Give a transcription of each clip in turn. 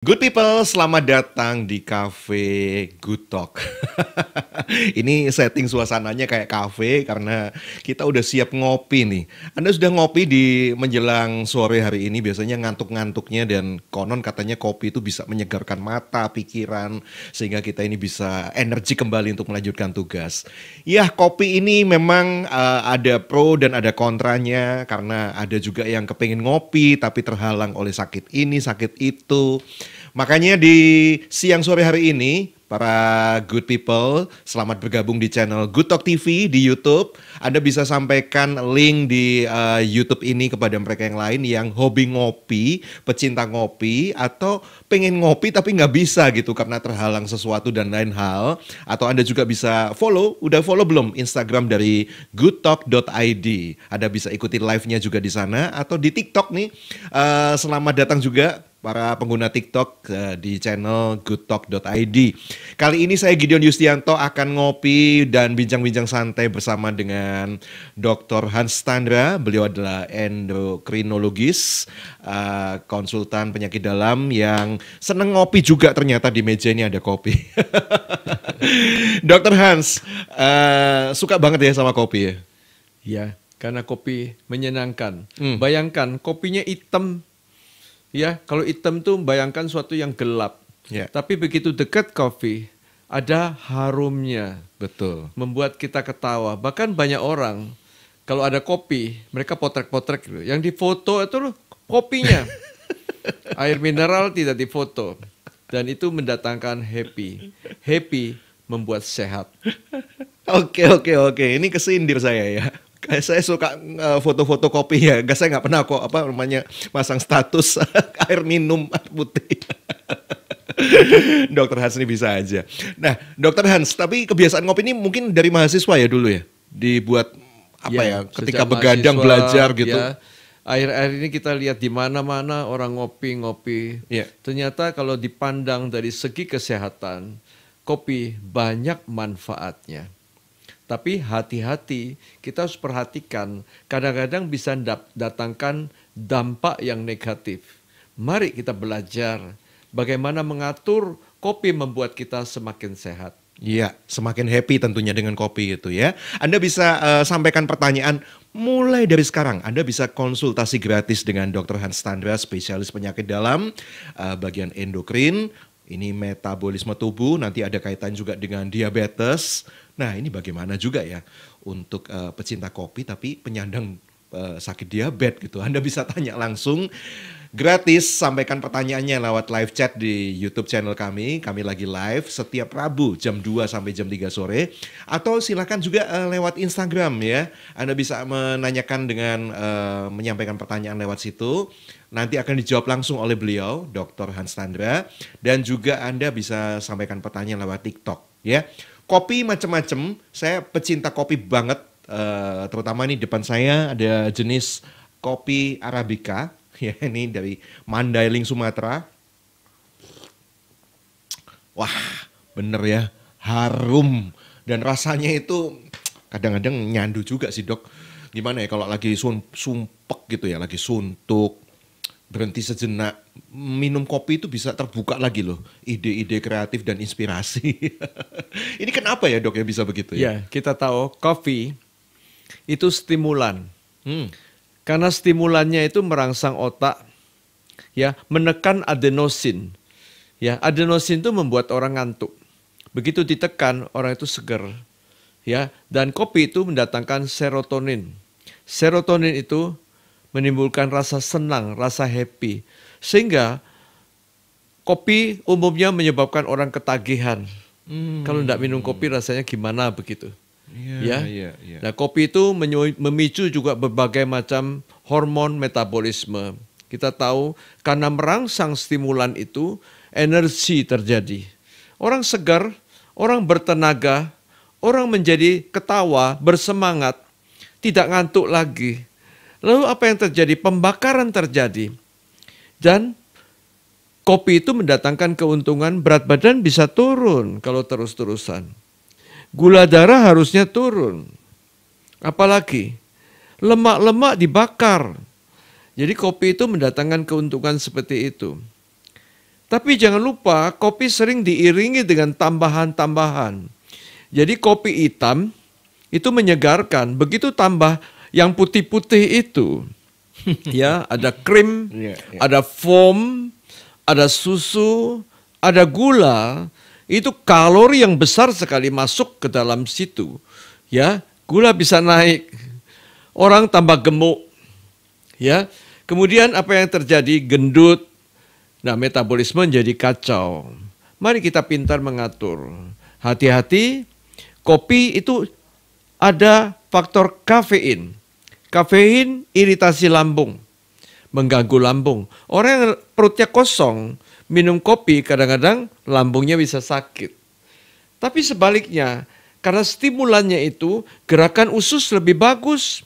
Good people, selamat datang di Cafe Good Talk. Ini setting suasananya kayak cafe karena kita udah siap ngopi nih. Anda sudah ngopi di menjelang sore hari ini biasanya ngantuk-ngantuknya dan konon katanya kopi itu bisa menyegarkan mata, pikiran sehingga kita ini bisa energi kembali untuk melanjutkan tugas. Yah, kopi ini memang uh, ada pro dan ada kontranya karena ada juga yang kepengen ngopi tapi terhalang oleh sakit ini, sakit itu Makanya di siang sore hari ini para good people, selamat bergabung di channel Good Talk TV di YouTube. Anda bisa sampaikan link di uh, YouTube ini kepada mereka yang lain yang hobi ngopi, pecinta ngopi, atau pengen ngopi tapi nggak bisa gitu karena terhalang sesuatu dan lain hal. Atau Anda juga bisa follow, udah follow belum Instagram dari goodtalk.id. Anda bisa ikuti live-nya juga di sana atau di TikTok nih. Uh, selamat datang juga para pengguna TikTok eh, di channel goodtalk.id. Kali ini saya Gideon Yustianto akan ngopi dan bincang-bincang santai bersama dengan Dr. Hans Tandra. Beliau adalah endokrinologis, eh, konsultan penyakit dalam yang seneng ngopi juga ternyata di meja ini ada kopi. Dr. Hans, eh, suka banget ya sama kopi ya? Iya, karena kopi menyenangkan. Hmm. Bayangkan kopinya hitam Ya, kalau hitam tuh bayangkan suatu yang gelap. Ya. Tapi begitu dekat kopi, ada harumnya. Betul. Membuat kita ketawa. Bahkan banyak orang kalau ada kopi, mereka potrek-potrek gitu. Yang difoto itu loh kopinya. Air mineral tidak difoto. Dan itu mendatangkan happy. Happy membuat sehat. Oke, oke, oke. Ini kesindir saya ya. Kayak saya suka eh, foto-foto uh, kopi ya. Gak saya nggak pernah kok apa namanya masang status air minum air putih. Dokter Hans ini bisa aja. Nah, Dokter Hans, tapi kebiasaan ngopi ini mungkin dari mahasiswa ya dulu ya, dibuat apa ya, ya ketika begadang belajar gitu. Air-air ya, ini kita lihat di mana-mana orang ngopi-ngopi. Ya. Ternyata kalau dipandang dari segi kesehatan, kopi banyak manfaatnya. Tapi hati-hati, kita harus perhatikan. Kadang-kadang bisa datangkan dampak yang negatif. Mari kita belajar bagaimana mengatur kopi membuat kita semakin sehat. Iya, semakin happy tentunya dengan kopi itu ya. Anda bisa uh, sampaikan pertanyaan mulai dari sekarang. Anda bisa konsultasi gratis dengan Dr. Hans Tandra, spesialis penyakit dalam eh, bagian endokrin. Ini metabolisme tubuh, nanti ada kaitan juga dengan diabetes, Nah ini bagaimana juga ya untuk uh, pecinta kopi tapi penyandang uh, sakit diabetes gitu. Anda bisa tanya langsung gratis sampaikan pertanyaannya lewat live chat di YouTube channel kami. Kami lagi live setiap Rabu jam 2 sampai jam 3 sore atau silakan juga uh, lewat Instagram ya. Anda bisa menanyakan dengan uh, menyampaikan pertanyaan lewat situ. Nanti akan dijawab langsung oleh beliau, Dr. Hans Tandra dan juga Anda bisa sampaikan pertanyaan lewat TikTok ya kopi macam-macam. Saya pecinta kopi banget. Uh, terutama ini depan saya ada jenis kopi arabica. Ya ini dari Mandailing Sumatera. Wah, bener ya, harum dan rasanya itu kadang-kadang nyandu juga sih dok. Gimana ya kalau lagi sun, sumpek gitu ya, lagi suntuk, berhenti sejenak minum kopi itu bisa terbuka lagi loh ide-ide kreatif dan inspirasi. Ini kenapa ya dok ya bisa begitu ya? Ya kita tahu kopi itu stimulan. Hmm. Karena stimulannya itu merangsang otak, ya menekan adenosin. Ya adenosin itu membuat orang ngantuk. Begitu ditekan orang itu seger. Ya dan kopi itu mendatangkan serotonin. Serotonin itu menimbulkan rasa senang, rasa happy. Sehingga kopi umumnya menyebabkan orang ketagihan. Hmm. Kalau tidak minum kopi rasanya gimana begitu. Yeah, ya. Yeah, yeah. Nah, kopi itu memicu juga berbagai macam hormon metabolisme. Kita tahu karena merangsang stimulan itu energi terjadi. Orang segar, orang bertenaga, orang menjadi ketawa, bersemangat, tidak ngantuk lagi. Lalu apa yang terjadi? Pembakaran terjadi. Dan kopi itu mendatangkan keuntungan berat badan bisa turun kalau terus-terusan. Gula darah harusnya turun. Apalagi lemak-lemak dibakar. Jadi kopi itu mendatangkan keuntungan seperti itu. Tapi jangan lupa kopi sering diiringi dengan tambahan-tambahan. Jadi kopi hitam itu menyegarkan. Begitu tambah yang putih-putih itu ya ada krim, iya, iya. ada foam, ada susu, ada gula, itu kalori yang besar sekali masuk ke dalam situ. Ya, gula bisa naik. Orang tambah gemuk. Ya. Kemudian apa yang terjadi? Gendut. Nah, metabolisme jadi kacau. Mari kita pintar mengatur. Hati-hati, kopi itu ada faktor kafein Kafein iritasi lambung, mengganggu lambung. Orang yang perutnya kosong, minum kopi kadang-kadang lambungnya bisa sakit. Tapi sebaliknya, karena stimulannya itu gerakan usus lebih bagus.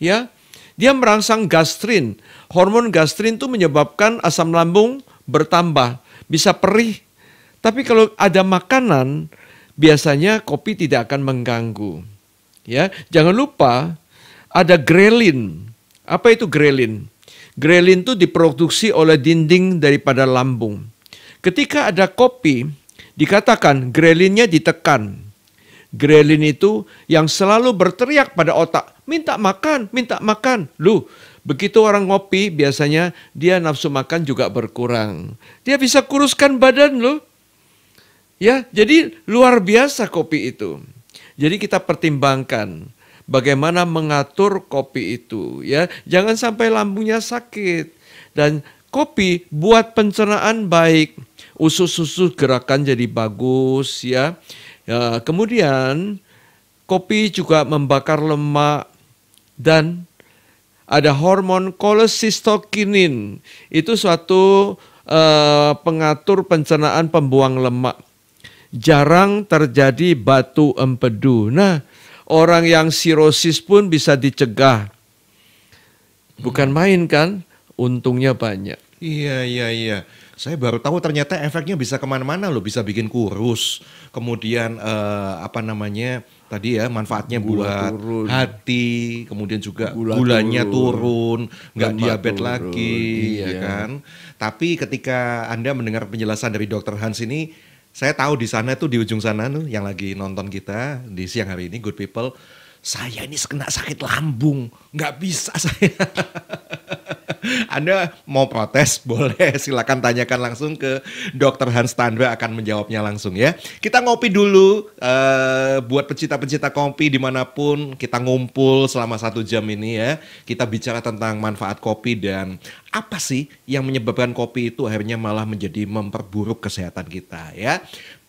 Ya, dia merangsang gastrin. Hormon gastrin itu menyebabkan asam lambung bertambah, bisa perih. Tapi kalau ada makanan, biasanya kopi tidak akan mengganggu. Ya, jangan lupa ada grelin. Apa itu grelin? Grelin itu diproduksi oleh dinding daripada lambung. Ketika ada kopi, dikatakan grelinnya ditekan. Grelin itu yang selalu berteriak pada otak, minta makan, minta makan. Lu, begitu orang ngopi biasanya dia nafsu makan juga berkurang. Dia bisa kuruskan badan lu. Ya, jadi luar biasa kopi itu. Jadi kita pertimbangkan bagaimana mengatur kopi itu ya. Jangan sampai lambungnya sakit dan kopi buat pencernaan baik. Usus-usus gerakan jadi bagus ya. ya kemudian kopi juga membakar lemak dan ada hormon kolesistokinin. Itu suatu uh, pengatur pencernaan pembuang lemak. Jarang terjadi batu empedu. Nah, Orang yang sirosis pun bisa dicegah. Bukan main kan? Untungnya banyak. Iya, iya, iya. Saya baru tahu ternyata efeknya bisa kemana-mana loh. Bisa bikin kurus. Kemudian eh, apa namanya tadi ya manfaatnya gula buat turun. hati. Kemudian juga gula gulanya turun. nggak diabetes turun. lagi ya iya. kan. Tapi ketika Anda mendengar penjelasan dari dokter Hans ini saya tahu di sana tuh di ujung sana tuh yang lagi nonton kita di siang hari ini Good People saya ini kena sakit lambung, nggak bisa saya. Anda mau protes boleh silakan tanyakan langsung ke Dokter Hans Tandra akan menjawabnya langsung ya. Kita ngopi dulu uh, buat pecinta-pecinta kopi dimanapun kita ngumpul selama satu jam ini ya. Kita bicara tentang manfaat kopi dan apa sih yang menyebabkan kopi itu akhirnya malah menjadi memperburuk kesehatan kita ya.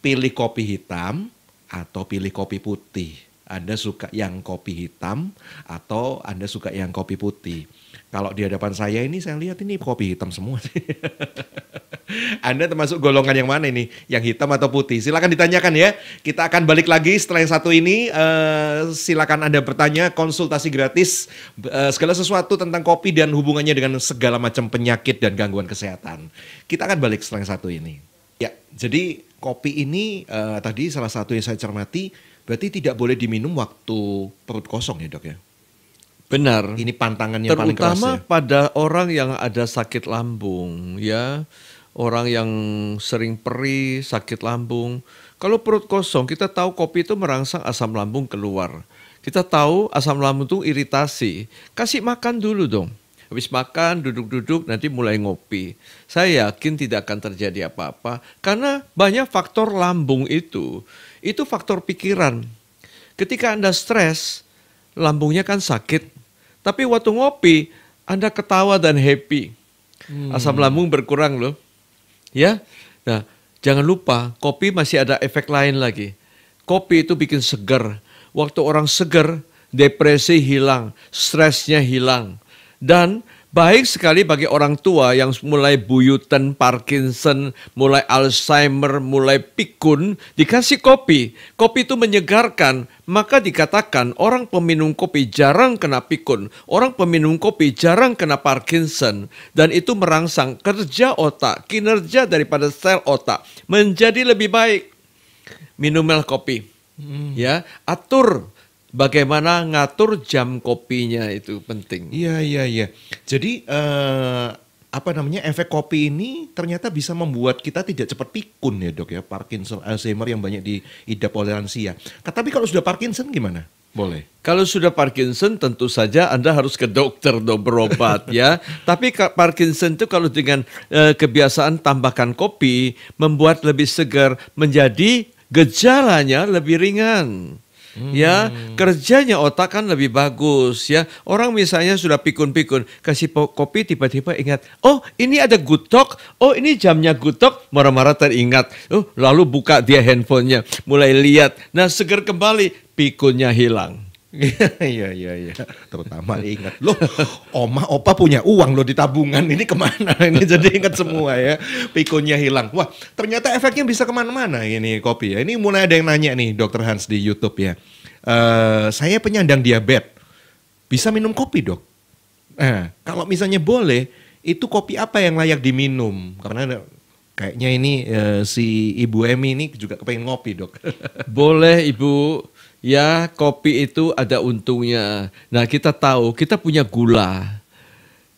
Pilih kopi hitam atau pilih kopi putih anda suka yang kopi hitam atau Anda suka yang kopi putih. Kalau di hadapan saya ini saya lihat ini kopi hitam semua. Anda termasuk golongan yang mana ini? Yang hitam atau putih? Silakan ditanyakan ya. Kita akan balik lagi setelah yang satu ini. Uh, silakan Anda bertanya, konsultasi gratis uh, segala sesuatu tentang kopi dan hubungannya dengan segala macam penyakit dan gangguan kesehatan. Kita akan balik setelah yang satu ini. Ya, jadi kopi ini uh, tadi salah satu yang saya cermati Berarti tidak boleh diminum waktu perut kosong ya dok ya? Benar. Ini pantangannya Terutama paling keras ya. pada orang yang ada sakit lambung ya, orang yang sering perih, sakit lambung. Kalau perut kosong, kita tahu kopi itu merangsang asam lambung keluar. Kita tahu asam lambung itu iritasi. Kasih makan dulu dong. Habis makan, duduk-duduk, nanti mulai ngopi. Saya yakin tidak akan terjadi apa-apa. Karena banyak faktor lambung itu itu faktor pikiran. Ketika Anda stres, lambungnya kan sakit. Tapi waktu ngopi, Anda ketawa dan happy. Hmm. Asam lambung berkurang loh. Ya. Nah, jangan lupa kopi masih ada efek lain lagi. Kopi itu bikin segar. Waktu orang segar, depresi hilang, stresnya hilang. Dan Baik sekali bagi orang tua yang mulai buyutan, Parkinson, mulai Alzheimer, mulai pikun, dikasih kopi. Kopi itu menyegarkan, maka dikatakan orang peminum kopi jarang kena pikun, orang peminum kopi jarang kena Parkinson. Dan itu merangsang kerja otak, kinerja daripada sel otak menjadi lebih baik. Minumlah kopi. Hmm. Ya, atur bagaimana ngatur jam kopinya itu penting. Iya iya iya. Jadi uh, apa namanya efek kopi ini ternyata bisa membuat kita tidak cepat pikun ya dok ya Parkinson Alzheimer yang banyak diidap oleh lansia. Tapi kalau sudah Parkinson gimana? Boleh. Kalau sudah Parkinson tentu saja Anda harus ke dokter dok berobat ya. Tapi Parkinson itu kalau dengan e, kebiasaan tambahkan kopi membuat lebih segar menjadi gejalanya lebih ringan. Hmm. Ya, kerjanya otak kan lebih bagus ya. Orang misalnya sudah pikun-pikun, kasih kopi tiba-tiba ingat, "Oh, ini ada gutok Oh, ini jamnya gutok Marah-marah teringat. Oh, lalu buka dia handphonenya, mulai lihat. Nah, seger kembali, pikunnya hilang. Iya iya iya. Terutama ingat loh, oma opa punya uang loh di tabungan ini kemana ini jadi ingat semua ya. Pikonya hilang. Wah ternyata efeknya bisa kemana-mana ini kopi ya. Ini mulai ada yang nanya nih dokter Hans di YouTube ya. Uh, saya penyandang diabetes, bisa minum kopi dok? Nah, kalau misalnya boleh, itu kopi apa yang layak diminum? Karena kayaknya ini uh, si Ibu Emi ini juga kepengen ngopi dok. boleh Ibu ya kopi itu ada untungnya. Nah kita tahu kita punya gula.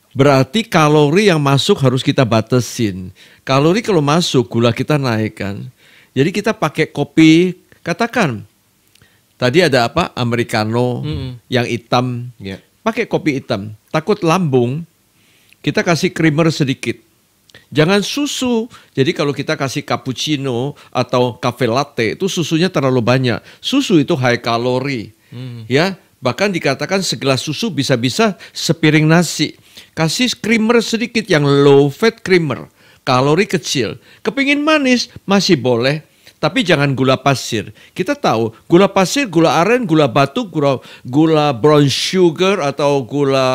Berarti kalori yang masuk harus kita batasin. Kalori kalau masuk gula kita naikkan. Jadi kita pakai kopi, katakan tadi ada apa? Americano mm -hmm. yang hitam. Yeah. Pakai kopi hitam. Takut lambung, kita kasih creamer sedikit. Jangan susu. Jadi kalau kita kasih cappuccino atau cafe latte itu susunya terlalu banyak. Susu itu high kalori. Hmm. Ya, bahkan dikatakan segelas susu bisa-bisa sepiring nasi. Kasih creamer sedikit yang low fat creamer. Kalori kecil. Kepingin manis masih boleh, tapi jangan gula pasir. Kita tahu gula pasir, gula aren, gula batu, gula gula brown sugar atau gula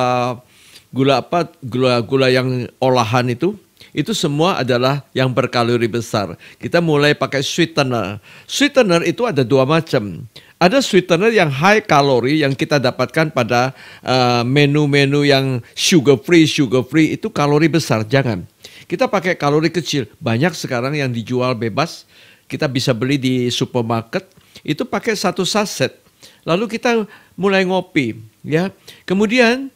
gula apa? gula gula yang olahan itu itu semua adalah yang berkalori besar. Kita mulai pakai sweetener. Sweetener itu ada dua macam. Ada sweetener yang high kalori yang kita dapatkan pada eh, menu-menu uh, yang sugar free, sugar free itu kalori besar, jangan. Kita pakai kalori kecil. Banyak sekarang yang dijual bebas, kita bisa beli di supermarket, itu pakai satu saset. Lalu kita mulai ngopi, ya. Kemudian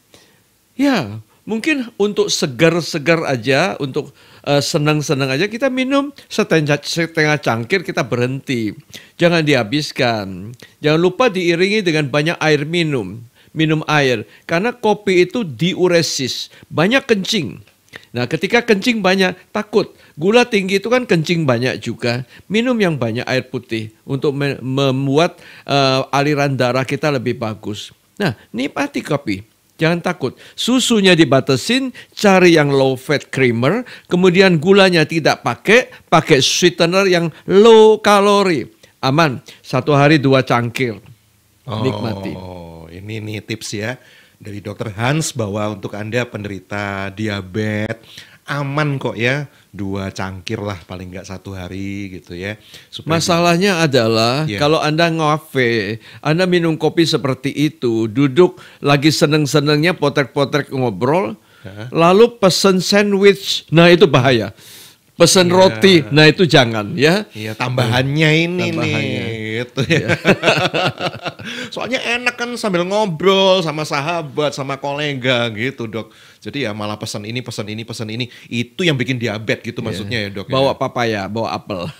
ya mungkin untuk segar-segar aja, untuk uh, senang-senang aja kita minum setengah, setengah cangkir kita berhenti. Jangan dihabiskan. Jangan lupa diiringi dengan banyak air minum, minum air karena kopi itu diuresis, banyak kencing. Nah, ketika kencing banyak takut. Gula tinggi itu kan kencing banyak juga. Minum yang banyak air putih untuk membuat uh, aliran darah kita lebih bagus. Nah, nikmati kopi. Jangan takut, susunya dibatasin, cari yang low fat creamer, kemudian gulanya tidak pakai, pakai sweetener yang low kalori. Aman, satu hari dua cangkir. Oh, Nikmati. Oh, ini nih tips ya dari Dr. Hans bahwa untuk Anda penderita diabetes aman kok ya dua cangkir lah paling nggak satu hari gitu ya. Supaya Masalahnya adalah yeah. kalau anda ngafe, anda minum kopi seperti itu, duduk lagi seneng-senengnya potek-potek ngobrol, huh? lalu pesen sandwich, nah itu bahaya pesen ya. roti. Nah, itu jangan ya. Iya, tambahannya hmm. ini tambahannya. nih gitu ya. Iya. Soalnya enak kan sambil ngobrol sama sahabat, sama kolega gitu, Dok. Jadi ya malah pesan ini, pesan ini, pesan ini. Itu yang bikin diabetes gitu yeah. maksudnya ya, Dok. Ya. Bawa ya. papaya, bawa apel.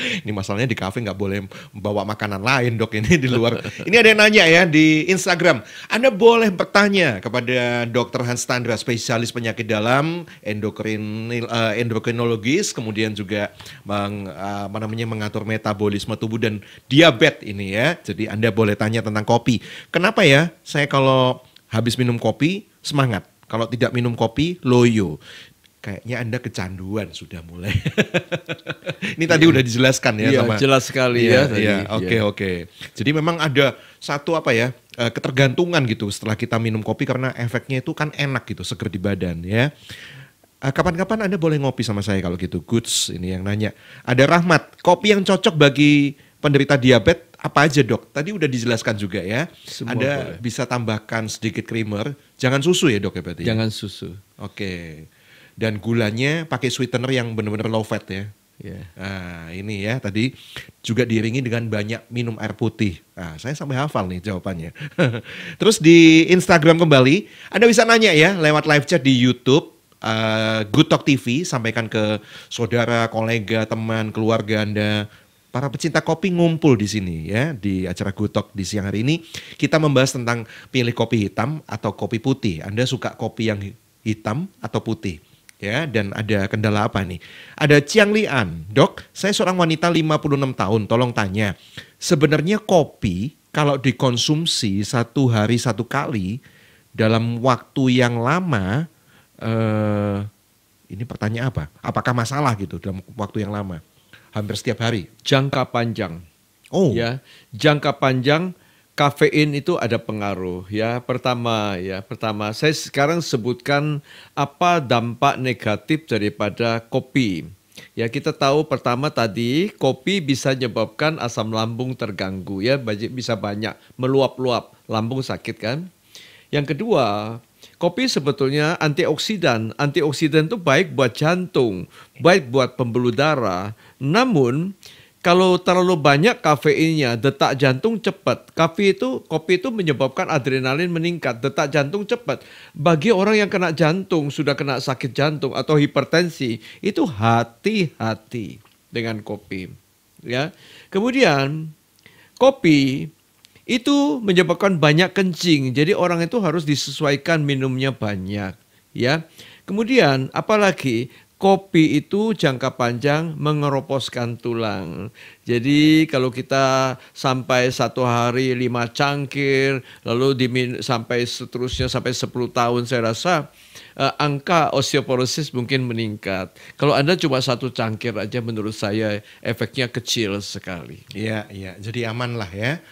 ini masalahnya di kafe nggak boleh bawa makanan lain dok ini di luar. ini ada yang nanya ya di Instagram. Anda boleh bertanya kepada Dokter Hans Tandra, spesialis penyakit dalam, endokrin uh, endokrinologis, kemudian juga meng, uh, apa namanya mengatur metabolisme tubuh dan diabetes ini ya. Jadi Anda boleh tanya tentang kopi. Kenapa ya? Saya kalau habis minum kopi semangat. Kalau tidak minum kopi, loyo kayaknya Anda kecanduan sudah mulai. Ini tadi iya. udah dijelaskan ya iya, sama. jelas sekali iya, ya. Iya, oke okay, iya. oke. Okay. Jadi memang ada satu apa ya? Eh, ketergantungan gitu setelah kita minum kopi karena efeknya itu kan enak gitu, seger di badan ya. Eh, kapan-kapan Anda boleh ngopi sama saya kalau gitu. Goods ini yang nanya. Ada Rahmat, kopi yang cocok bagi penderita diabetes apa aja dok? Tadi udah dijelaskan juga ya. Semua Ada boleh. bisa tambahkan sedikit creamer. Jangan susu ya dok ya berarti. Jangan susu. Oke. Okay dan gulanya pakai sweetener yang benar-benar low fat ya. Yeah. Nah, ini ya tadi juga diiringi dengan banyak minum air putih. Nah, saya sampai hafal nih jawabannya. Terus di Instagram kembali, Anda bisa nanya ya lewat live chat di YouTube uh, Good Talk TV sampaikan ke saudara, kolega, teman, keluarga Anda. Para pecinta kopi ngumpul di sini ya di acara Good Talk di siang hari ini. Kita membahas tentang pilih kopi hitam atau kopi putih. Anda suka kopi yang hitam atau putih? ya dan ada kendala apa nih? Ada Chiang Lian, dok, saya seorang wanita 56 tahun, tolong tanya. Sebenarnya kopi kalau dikonsumsi satu hari satu kali dalam waktu yang lama, eh, ini pertanyaan apa? Apakah masalah gitu dalam waktu yang lama? Hampir setiap hari? Jangka panjang. Oh. Ya, jangka panjang kafein itu ada pengaruh ya. Pertama ya, pertama saya sekarang sebutkan apa dampak negatif daripada kopi. Ya, kita tahu pertama tadi kopi bisa menyebabkan asam lambung terganggu ya, banyak bisa banyak meluap-luap, lambung sakit kan. Yang kedua, kopi sebetulnya antioksidan. Antioksidan itu baik buat jantung, baik buat pembuluh darah. Namun kalau terlalu banyak kafeinnya, detak jantung cepat. Kopi itu, kopi itu menyebabkan adrenalin meningkat, detak jantung cepat. Bagi orang yang kena jantung, sudah kena sakit jantung atau hipertensi, itu hati-hati dengan kopi. Ya. Kemudian kopi itu menyebabkan banyak kencing. Jadi orang itu harus disesuaikan minumnya banyak, ya. Kemudian apalagi kopi itu jangka panjang mengeroposkan tulang. Jadi kalau kita sampai satu hari lima cangkir, lalu dimin sampai seterusnya sampai 10 tahun saya rasa eh, angka osteoporosis mungkin meningkat. Kalau Anda cuma satu cangkir aja menurut saya efeknya kecil sekali. Iya, iya. Jadi aman lah ya.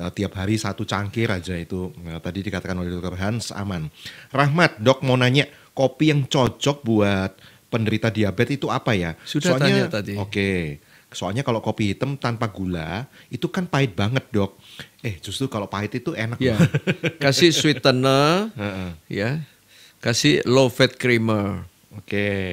Eh, tiap hari satu cangkir aja itu eh, tadi dikatakan oleh Dr. Hans aman. Rahmat, dok mau nanya kopi yang cocok buat penderita diabetes itu apa ya? Sudah soalnya, tanya tadi. Oke. Okay. Soalnya kalau kopi hitam tanpa gula itu kan pahit banget, Dok. Eh, justru kalau pahit itu enak. Ya. Kasih sweetener, ya. Kasih low fat creamer. Oke. Okay.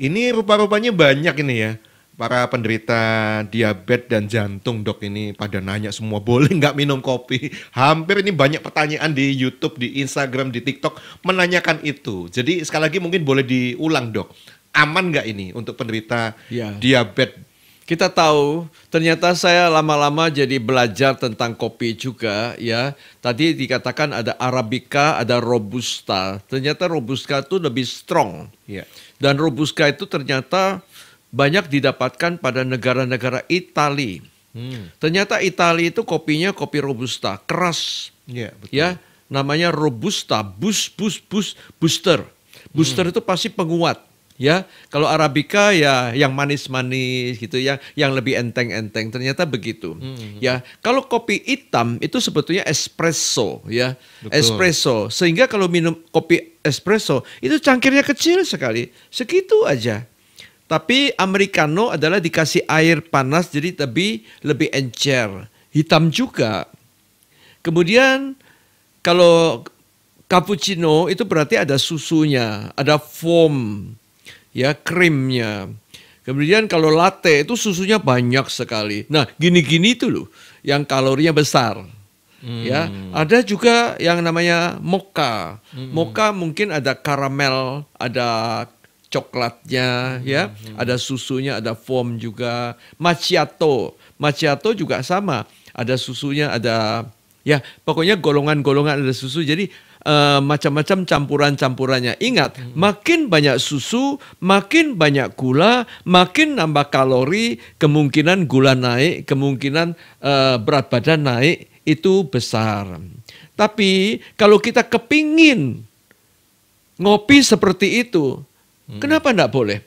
Ini rupa-rupanya banyak ini ya para penderita diabetes dan jantung dok ini pada nanya semua boleh nggak minum kopi? Hampir ini banyak pertanyaan di YouTube, di Instagram, di TikTok menanyakan itu. Jadi sekali lagi mungkin boleh diulang dok, aman nggak ini untuk penderita ya. diabetes? Kita tahu ternyata saya lama-lama jadi belajar tentang kopi juga ya. Tadi dikatakan ada Arabica, ada Robusta. Ternyata Robusta itu lebih strong. Ya. Dan Robusta itu ternyata banyak didapatkan pada negara-negara Itali. Hmm. Ternyata Itali itu kopinya kopi robusta, keras. Ya, betul. Ya, namanya robusta, bus bus bus booster. Booster hmm. itu pasti penguat ya. Kalau arabica ya yang manis-manis gitu ya, yang lebih enteng-enteng. Ternyata begitu. Hmm. Ya, kalau kopi hitam itu sebetulnya espresso ya. Betul. Espresso. Sehingga kalau minum kopi espresso itu cangkirnya kecil sekali. Segitu aja tapi americano adalah dikasih air panas jadi lebih lebih encer, hitam juga. Kemudian kalau cappuccino itu berarti ada susunya, ada foam, ya krimnya. Kemudian kalau latte itu susunya banyak sekali. Nah gini-gini itu loh yang kalorinya besar. Hmm. Ya, ada juga yang namanya mocha. Hmm. Mocha mungkin ada karamel, ada coklatnya ya, hmm, hmm, hmm. ada susunya, ada foam juga. Macchiato, macchiato juga sama, ada susunya, ada ya pokoknya golongan-golongan ada susu. Jadi uh, macam-macam campuran-campurannya. Ingat, hmm. makin banyak susu, makin banyak gula, makin nambah kalori, kemungkinan gula naik, kemungkinan uh, berat badan naik itu besar. Tapi kalau kita kepingin ngopi seperti itu, Hmm. Kenapa enggak boleh?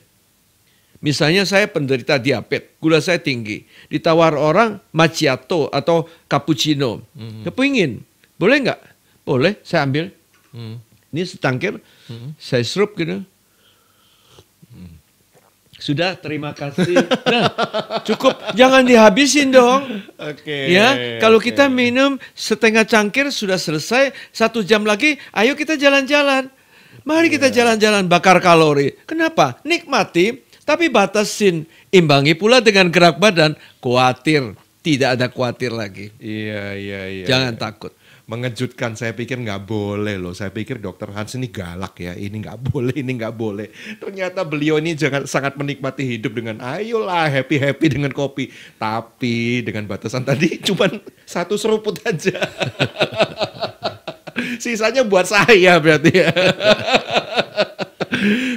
Misalnya saya penderita diabetes, gula saya tinggi. Ditawar orang macchiato atau cappuccino. Hmm. ingin. Boleh nggak? Boleh, saya ambil. Hmm. Ini setangkir, hmm. saya serup gitu. Sudah, terima kasih. Nah, cukup. Jangan dihabisin dong. Oke. Okay, ya, kalau okay. kita minum setengah cangkir sudah selesai, satu jam lagi, ayo kita jalan-jalan Mari kita iya. jalan-jalan bakar kalori. Kenapa? Nikmati, tapi batasin. Imbangi pula dengan gerak badan. Kuatir? tidak ada kuatir lagi. Iya, iya, iya. Jangan iya. takut mengejutkan saya pikir nggak boleh loh saya pikir dokter Hans ini galak ya ini nggak boleh ini nggak boleh ternyata beliau ini jangan sangat menikmati hidup dengan ayolah happy happy dengan kopi tapi dengan batasan tadi cuman satu seruput aja Sisanya buat saya berarti ya.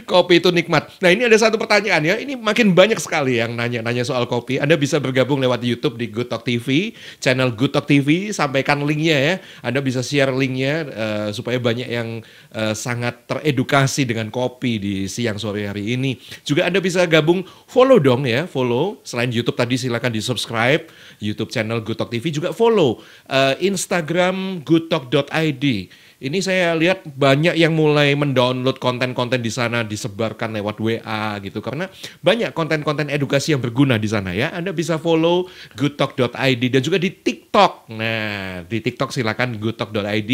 kopi itu nikmat. Nah ini ada satu pertanyaan ya, ini makin banyak sekali yang nanya-nanya soal kopi. Anda bisa bergabung lewat YouTube di Good Talk TV, channel Good Talk TV, sampaikan linknya ya. Anda bisa share linknya uh, supaya banyak yang uh, sangat teredukasi dengan kopi di siang sore hari ini. Juga Anda bisa gabung follow dong ya, follow. Selain YouTube tadi silahkan di subscribe YouTube channel Good Talk TV, juga follow uh, Instagram goodtalk.id ini saya lihat banyak yang mulai mendownload konten-konten di sana disebarkan lewat WA gitu karena banyak konten-konten edukasi yang berguna di sana ya. Anda bisa follow goodtalk.id dan juga di TikTok. Nah, di TikTok silakan goodtalk.id,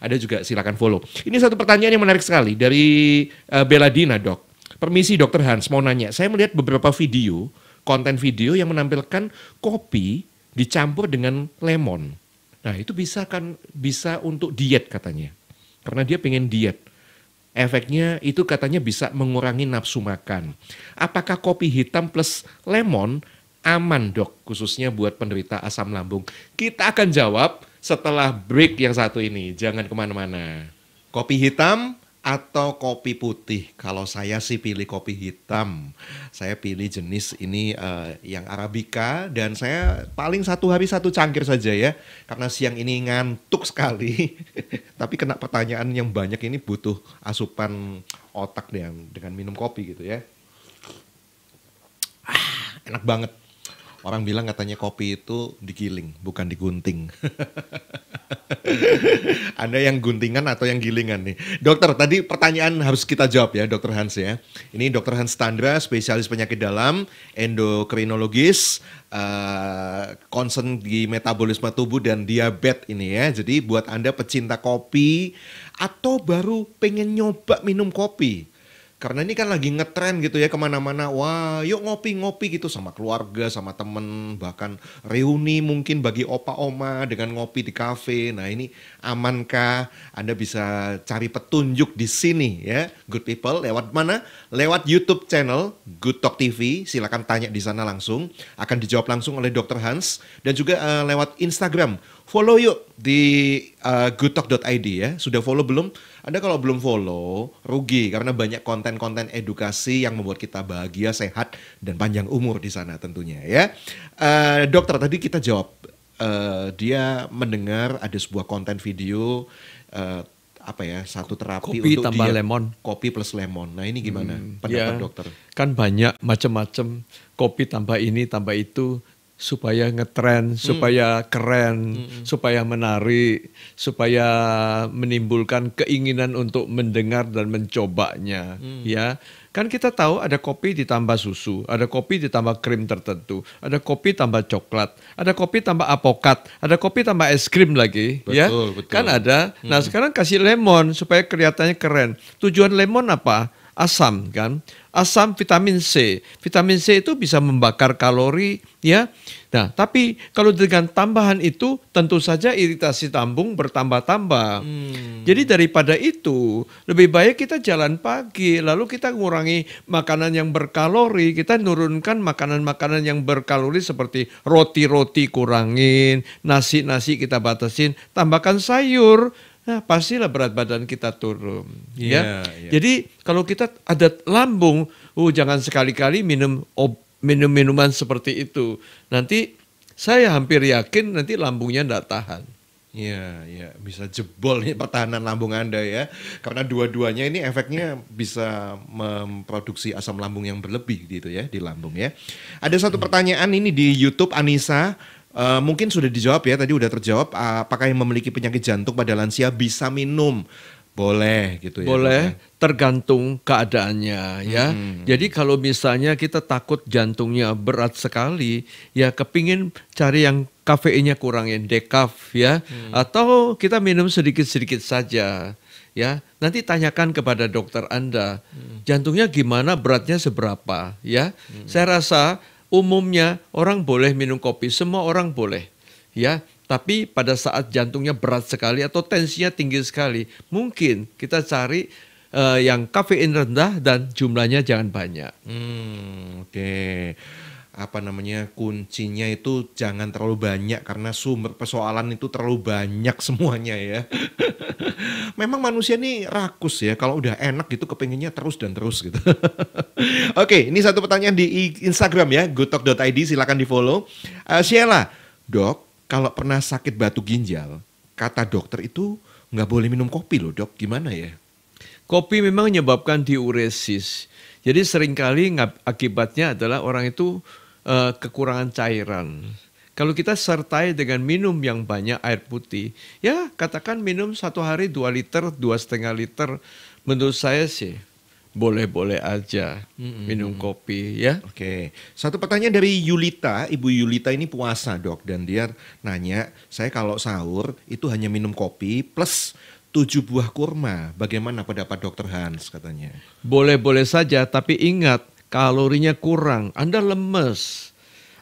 Anda juga silakan follow. Ini satu pertanyaan yang menarik sekali dari uh, Dina Dok. Permisi Dokter Hans mau nanya, saya melihat beberapa video, konten video yang menampilkan kopi dicampur dengan lemon. Nah itu bisa kan bisa untuk diet katanya, karena dia pengen diet. Efeknya itu katanya bisa mengurangi nafsu makan. Apakah kopi hitam plus lemon aman dok, khususnya buat penderita asam lambung? Kita akan jawab setelah break yang satu ini. Jangan kemana-mana. Kopi hitam atau kopi putih. Kalau saya sih pilih kopi hitam. Saya pilih jenis ini uh, yang arabica dan saya paling satu hari satu cangkir saja ya. Karena siang ini ngantuk sekali. Tapi kena pertanyaan yang banyak ini butuh asupan otak dengan dengan minum kopi gitu ya. Ah, enak banget. Orang bilang katanya kopi itu digiling, bukan digunting. Anda yang guntingan atau yang gilingan nih. Dokter, tadi pertanyaan harus kita jawab ya, Dokter Hans ya. Ini Dokter Hans Tandra, spesialis penyakit dalam, endokrinologis, uh, concern di metabolisme tubuh dan diabetes ini ya. Jadi buat Anda pecinta kopi atau baru pengen nyoba minum kopi, karena ini kan lagi ngetren gitu ya kemana-mana wah yuk ngopi-ngopi gitu sama keluarga sama temen bahkan reuni mungkin bagi opa oma dengan ngopi di kafe nah ini amankah anda bisa cari petunjuk di sini ya good people lewat mana lewat YouTube channel Good Talk TV silakan tanya di sana langsung akan dijawab langsung oleh Dokter Hans dan juga uh, lewat Instagram follow yuk di uh, eh, goodtalk.id ya sudah follow belum anda kalau belum follow, rugi karena banyak konten-konten edukasi yang membuat kita bahagia, sehat, dan panjang umur di sana tentunya ya. Uh, dokter, tadi kita jawab, uh, dia mendengar ada sebuah konten video uh, apa ya satu terapi kopi untuk tambah dia, lemon kopi plus lemon nah ini gimana hmm, pendapat ya, dokter kan banyak macam-macam kopi tambah ini tambah itu supaya ngetren, hmm. supaya keren, hmm. supaya menarik, supaya menimbulkan keinginan untuk mendengar dan mencobanya, hmm. ya. Kan kita tahu ada kopi ditambah susu, ada kopi ditambah krim tertentu, ada kopi tambah coklat, ada kopi tambah apokat, ada kopi tambah es krim lagi, betul, ya. Betul. Kan ada. Nah, hmm. Nah, sekarang kasih lemon supaya kelihatannya keren. Tujuan lemon apa? Asam kan? Asam vitamin C. Vitamin C itu bisa membakar kalori ya. Nah, tapi kalau dengan tambahan itu tentu saja iritasi tambung bertambah-tambah. Hmm. Jadi daripada itu, lebih baik kita jalan pagi lalu kita mengurangi makanan yang berkalori, kita nurunkan makanan-makanan yang berkalori seperti roti-roti kurangin, nasi-nasi kita batasin, tambahkan sayur Nah, pastilah berat badan kita turun, yeah, ya. Yeah. Iya. Jadi kalau kita ada lambung, uh jangan sekali-kali minum ob minum-minuman seperti itu. Nanti saya hampir yakin nanti lambungnya tidak tahan. Ya, ya bisa jebol nih pertahanan lambung Anda ya. Karena dua-duanya ini efeknya bisa memproduksi asam lambung yang berlebih gitu ya di lambung ya. Ada satu pertanyaan ini di YouTube Anissa Uh, mungkin sudah dijawab ya tadi udah terjawab eh, apakah yang memiliki penyakit jantung pada lansia bisa minum boleh gitu ya. Boleh, tergantung keadaannya ya. Hmm. Jadi kalau misalnya kita takut jantungnya berat sekali, ya kepingin cari yang kafeinnya kurang yang dekaf ya. Hmm. Atau kita minum sedikit-sedikit saja ya. Nanti tanyakan kepada dokter Anda, hmm. jantungnya gimana, beratnya seberapa ya. Hmm. Saya rasa umumnya orang boleh minum kopi, semua orang boleh ya tapi pada saat jantungnya berat sekali atau tensinya tinggi sekali, mungkin kita cari uh, yang kafein rendah dan jumlahnya jangan banyak. Hmm, oke. Okay. Apa namanya kuncinya itu jangan terlalu banyak karena sumber persoalan itu terlalu banyak semuanya ya. Memang manusia ini rakus ya kalau udah enak gitu kepengennya terus dan terus gitu. oke, ini satu pertanyaan di Instagram ya, gutok.id silakan di follow. Uh, Sheila, dok kalau pernah sakit batu ginjal, kata dokter itu nggak boleh minum kopi loh dok, gimana ya? Kopi memang menyebabkan diuresis. Jadi seringkali akibatnya adalah orang itu uh, kekurangan cairan. Kalau kita sertai dengan minum yang banyak air putih, ya katakan minum satu hari dua liter, dua setengah liter, menurut saya sih boleh-boleh aja mm-hmm. minum kopi ya. Oke. Satu pertanyaan dari Yulita, Ibu Yulita ini puasa, Dok, dan dia nanya, "Saya kalau sahur itu hanya minum kopi plus tujuh buah kurma. Bagaimana pendapat Dokter Hans?" katanya. Boleh-boleh saja, tapi ingat kalorinya kurang. Anda lemes.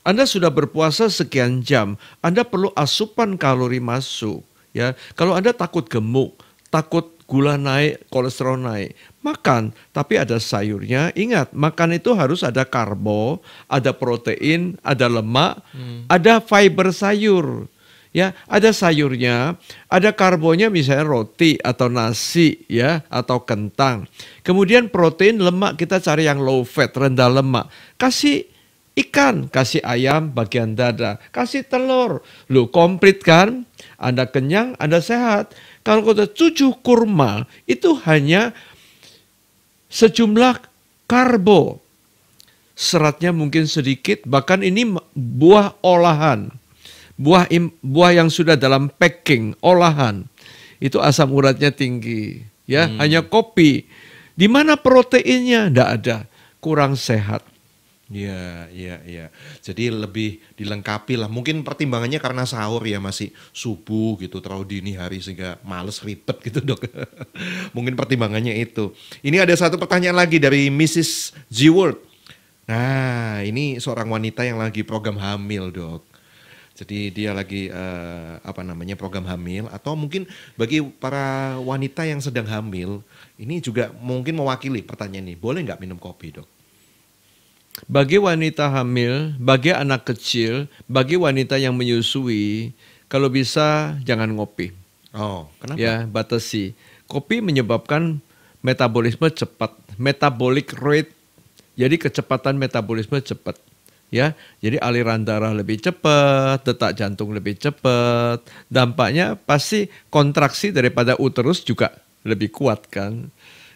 Anda sudah berpuasa sekian jam, Anda perlu asupan kalori masuk ya. Kalau Anda takut gemuk, takut gula naik, kolesterol naik. Makan, tapi ada sayurnya. Ingat, makan itu harus ada karbo, ada protein, ada lemak, hmm. ada fiber sayur. Ya, ada sayurnya, ada karbonya misalnya roti atau nasi ya atau kentang. Kemudian protein, lemak kita cari yang low fat, rendah lemak. Kasih ikan, kasih ayam bagian dada, kasih telur. Lu komplit kan? Anda kenyang, Anda sehat. Kalau kata tujuh kurma itu hanya sejumlah karbo. Seratnya mungkin sedikit, bahkan ini buah olahan. Buah buah yang sudah dalam packing, olahan. Itu asam uratnya tinggi, ya, hmm. hanya kopi. Di mana proteinnya? Tidak ada, kurang sehat. Iya, iya, iya. Jadi lebih dilengkapi lah. Mungkin pertimbangannya karena sahur ya masih subuh gitu, terlalu dini hari sehingga males ribet gitu dok. Mungkin pertimbangannya itu. Ini ada satu pertanyaan lagi dari Mrs. G. World. Nah, ini seorang wanita yang lagi program hamil dok. Jadi dia lagi uh, apa namanya program hamil atau mungkin bagi para wanita yang sedang hamil ini juga mungkin mewakili pertanyaan ini. Boleh nggak minum kopi dok? Bagi wanita hamil, bagi anak kecil, bagi wanita yang menyusui, kalau bisa jangan ngopi. Oh, kenapa? Ya, batasi. Kopi menyebabkan metabolisme cepat, metabolic rate. Jadi kecepatan metabolisme cepat ya. Jadi aliran darah lebih cepat, detak jantung lebih cepat. Dampaknya pasti kontraksi daripada uterus juga lebih kuat kan.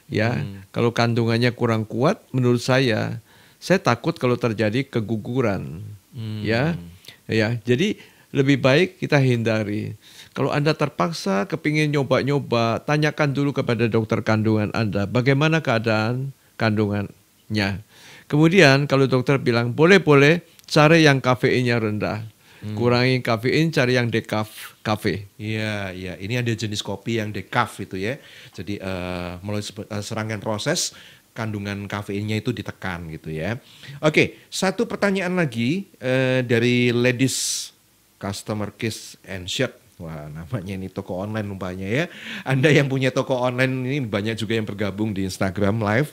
Ya, hmm. kalau kandungannya kurang kuat menurut saya saya takut kalau terjadi keguguran hmm. ya ya jadi lebih baik kita hindari kalau anda terpaksa kepingin nyoba-nyoba tanyakan dulu kepada dokter kandungan anda bagaimana keadaan kandungannya kemudian kalau dokter bilang boleh-boleh cari yang kafeinnya rendah Hmm. Kurangi kafein, cari yang decaf kafe. Iya, iya. Ini ada jenis kopi yang decaf itu ya. Jadi uh, melalui eh, serangan proses kandungan kafeinnya itu ditekan gitu ya. Oke, satu pertanyaan lagi eh, dari Ladies Customer Kiss and Shirt. Wah, namanya ini toko online rupanya ya. Anda yang punya toko online ini banyak juga yang bergabung di Instagram live.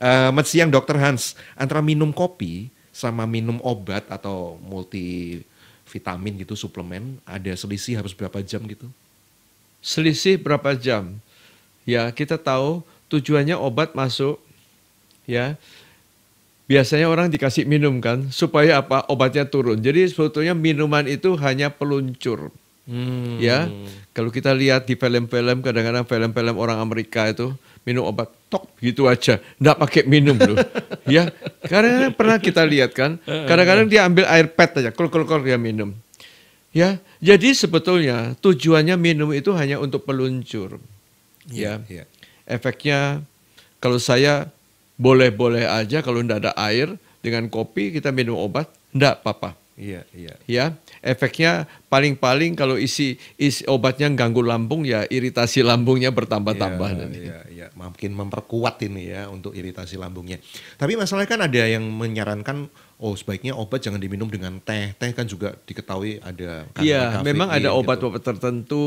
Eh, uh, siang Dokter Hans. Antara minum kopi sama minum obat atau multi vitamin gitu suplemen ada selisih harus berapa jam gitu? Selisih berapa jam? Ya, kita tahu tujuannya obat masuk ya biasanya orang dikasih minum kan supaya apa obatnya turun. Jadi sebetulnya minuman itu hanya peluncur. Hmm. Ya, kalau kita lihat di film-film kadang-kadang film-film orang Amerika itu minum obat tok gitu aja, nggak pakai minum loh. ya, karena pernah kita lihat kan, eh, eh, eh. kadang-kadang dia ambil air pet aja, kol kol dia minum. Ya, jadi sebetulnya tujuannya minum itu hanya untuk peluncur. Iya, ya, ya. efeknya kalau saya boleh-boleh aja kalau tidak ada air dengan kopi kita minum obat, tidak apa-apa. Iya, iya. Ya, efeknya paling-paling kalau isi, isi obatnya ganggu lambung ya iritasi lambungnya bertambah-tambah. Iya, iya, iya, makin memperkuat ini ya untuk iritasi lambungnya. Tapi masalahnya kan ada yang menyarankan oh sebaiknya obat jangan diminum dengan teh. Teh kan juga diketahui ada Iya, memang ada gitu. obat-obat gitu. tertentu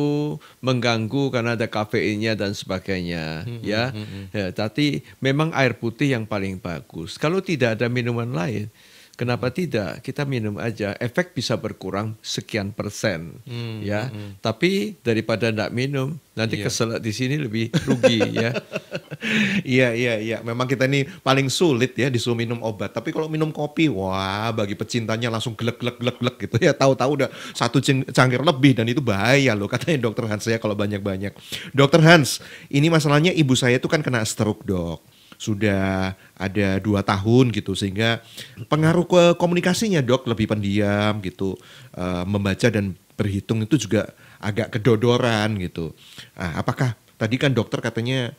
mengganggu karena ada kafeinnya dan sebagainya hmm, ya. Hmm, hmm, hmm. ya. Tapi memang air putih yang paling bagus. Kalau tidak ada minuman lain Kenapa tidak? Kita minum aja. Efek bisa berkurang sekian persen, hmm, ya. Hmm. hmm. Tapi daripada tidak minum, nanti yeah. keselak di sini lebih rugi, ya. Iya, iya, iya. Memang kita ini paling sulit ya disuruh minum obat. Tapi kalau minum kopi, wah, bagi pecintanya langsung gelek, gelek, gelek, gelek gitu ya. Tahu-tahu udah satu cangkir lebih dan itu bahaya loh katanya dokter Hans ya kalau banyak-banyak. Dokter Hans, ini masalahnya ibu saya itu kan kena stroke dok sudah ada dua tahun gitu sehingga pengaruh ke komunikasinya dok lebih pendiam gitu e, membaca dan berhitung itu juga agak kedodoran gitu nah, apakah tadi kan dokter katanya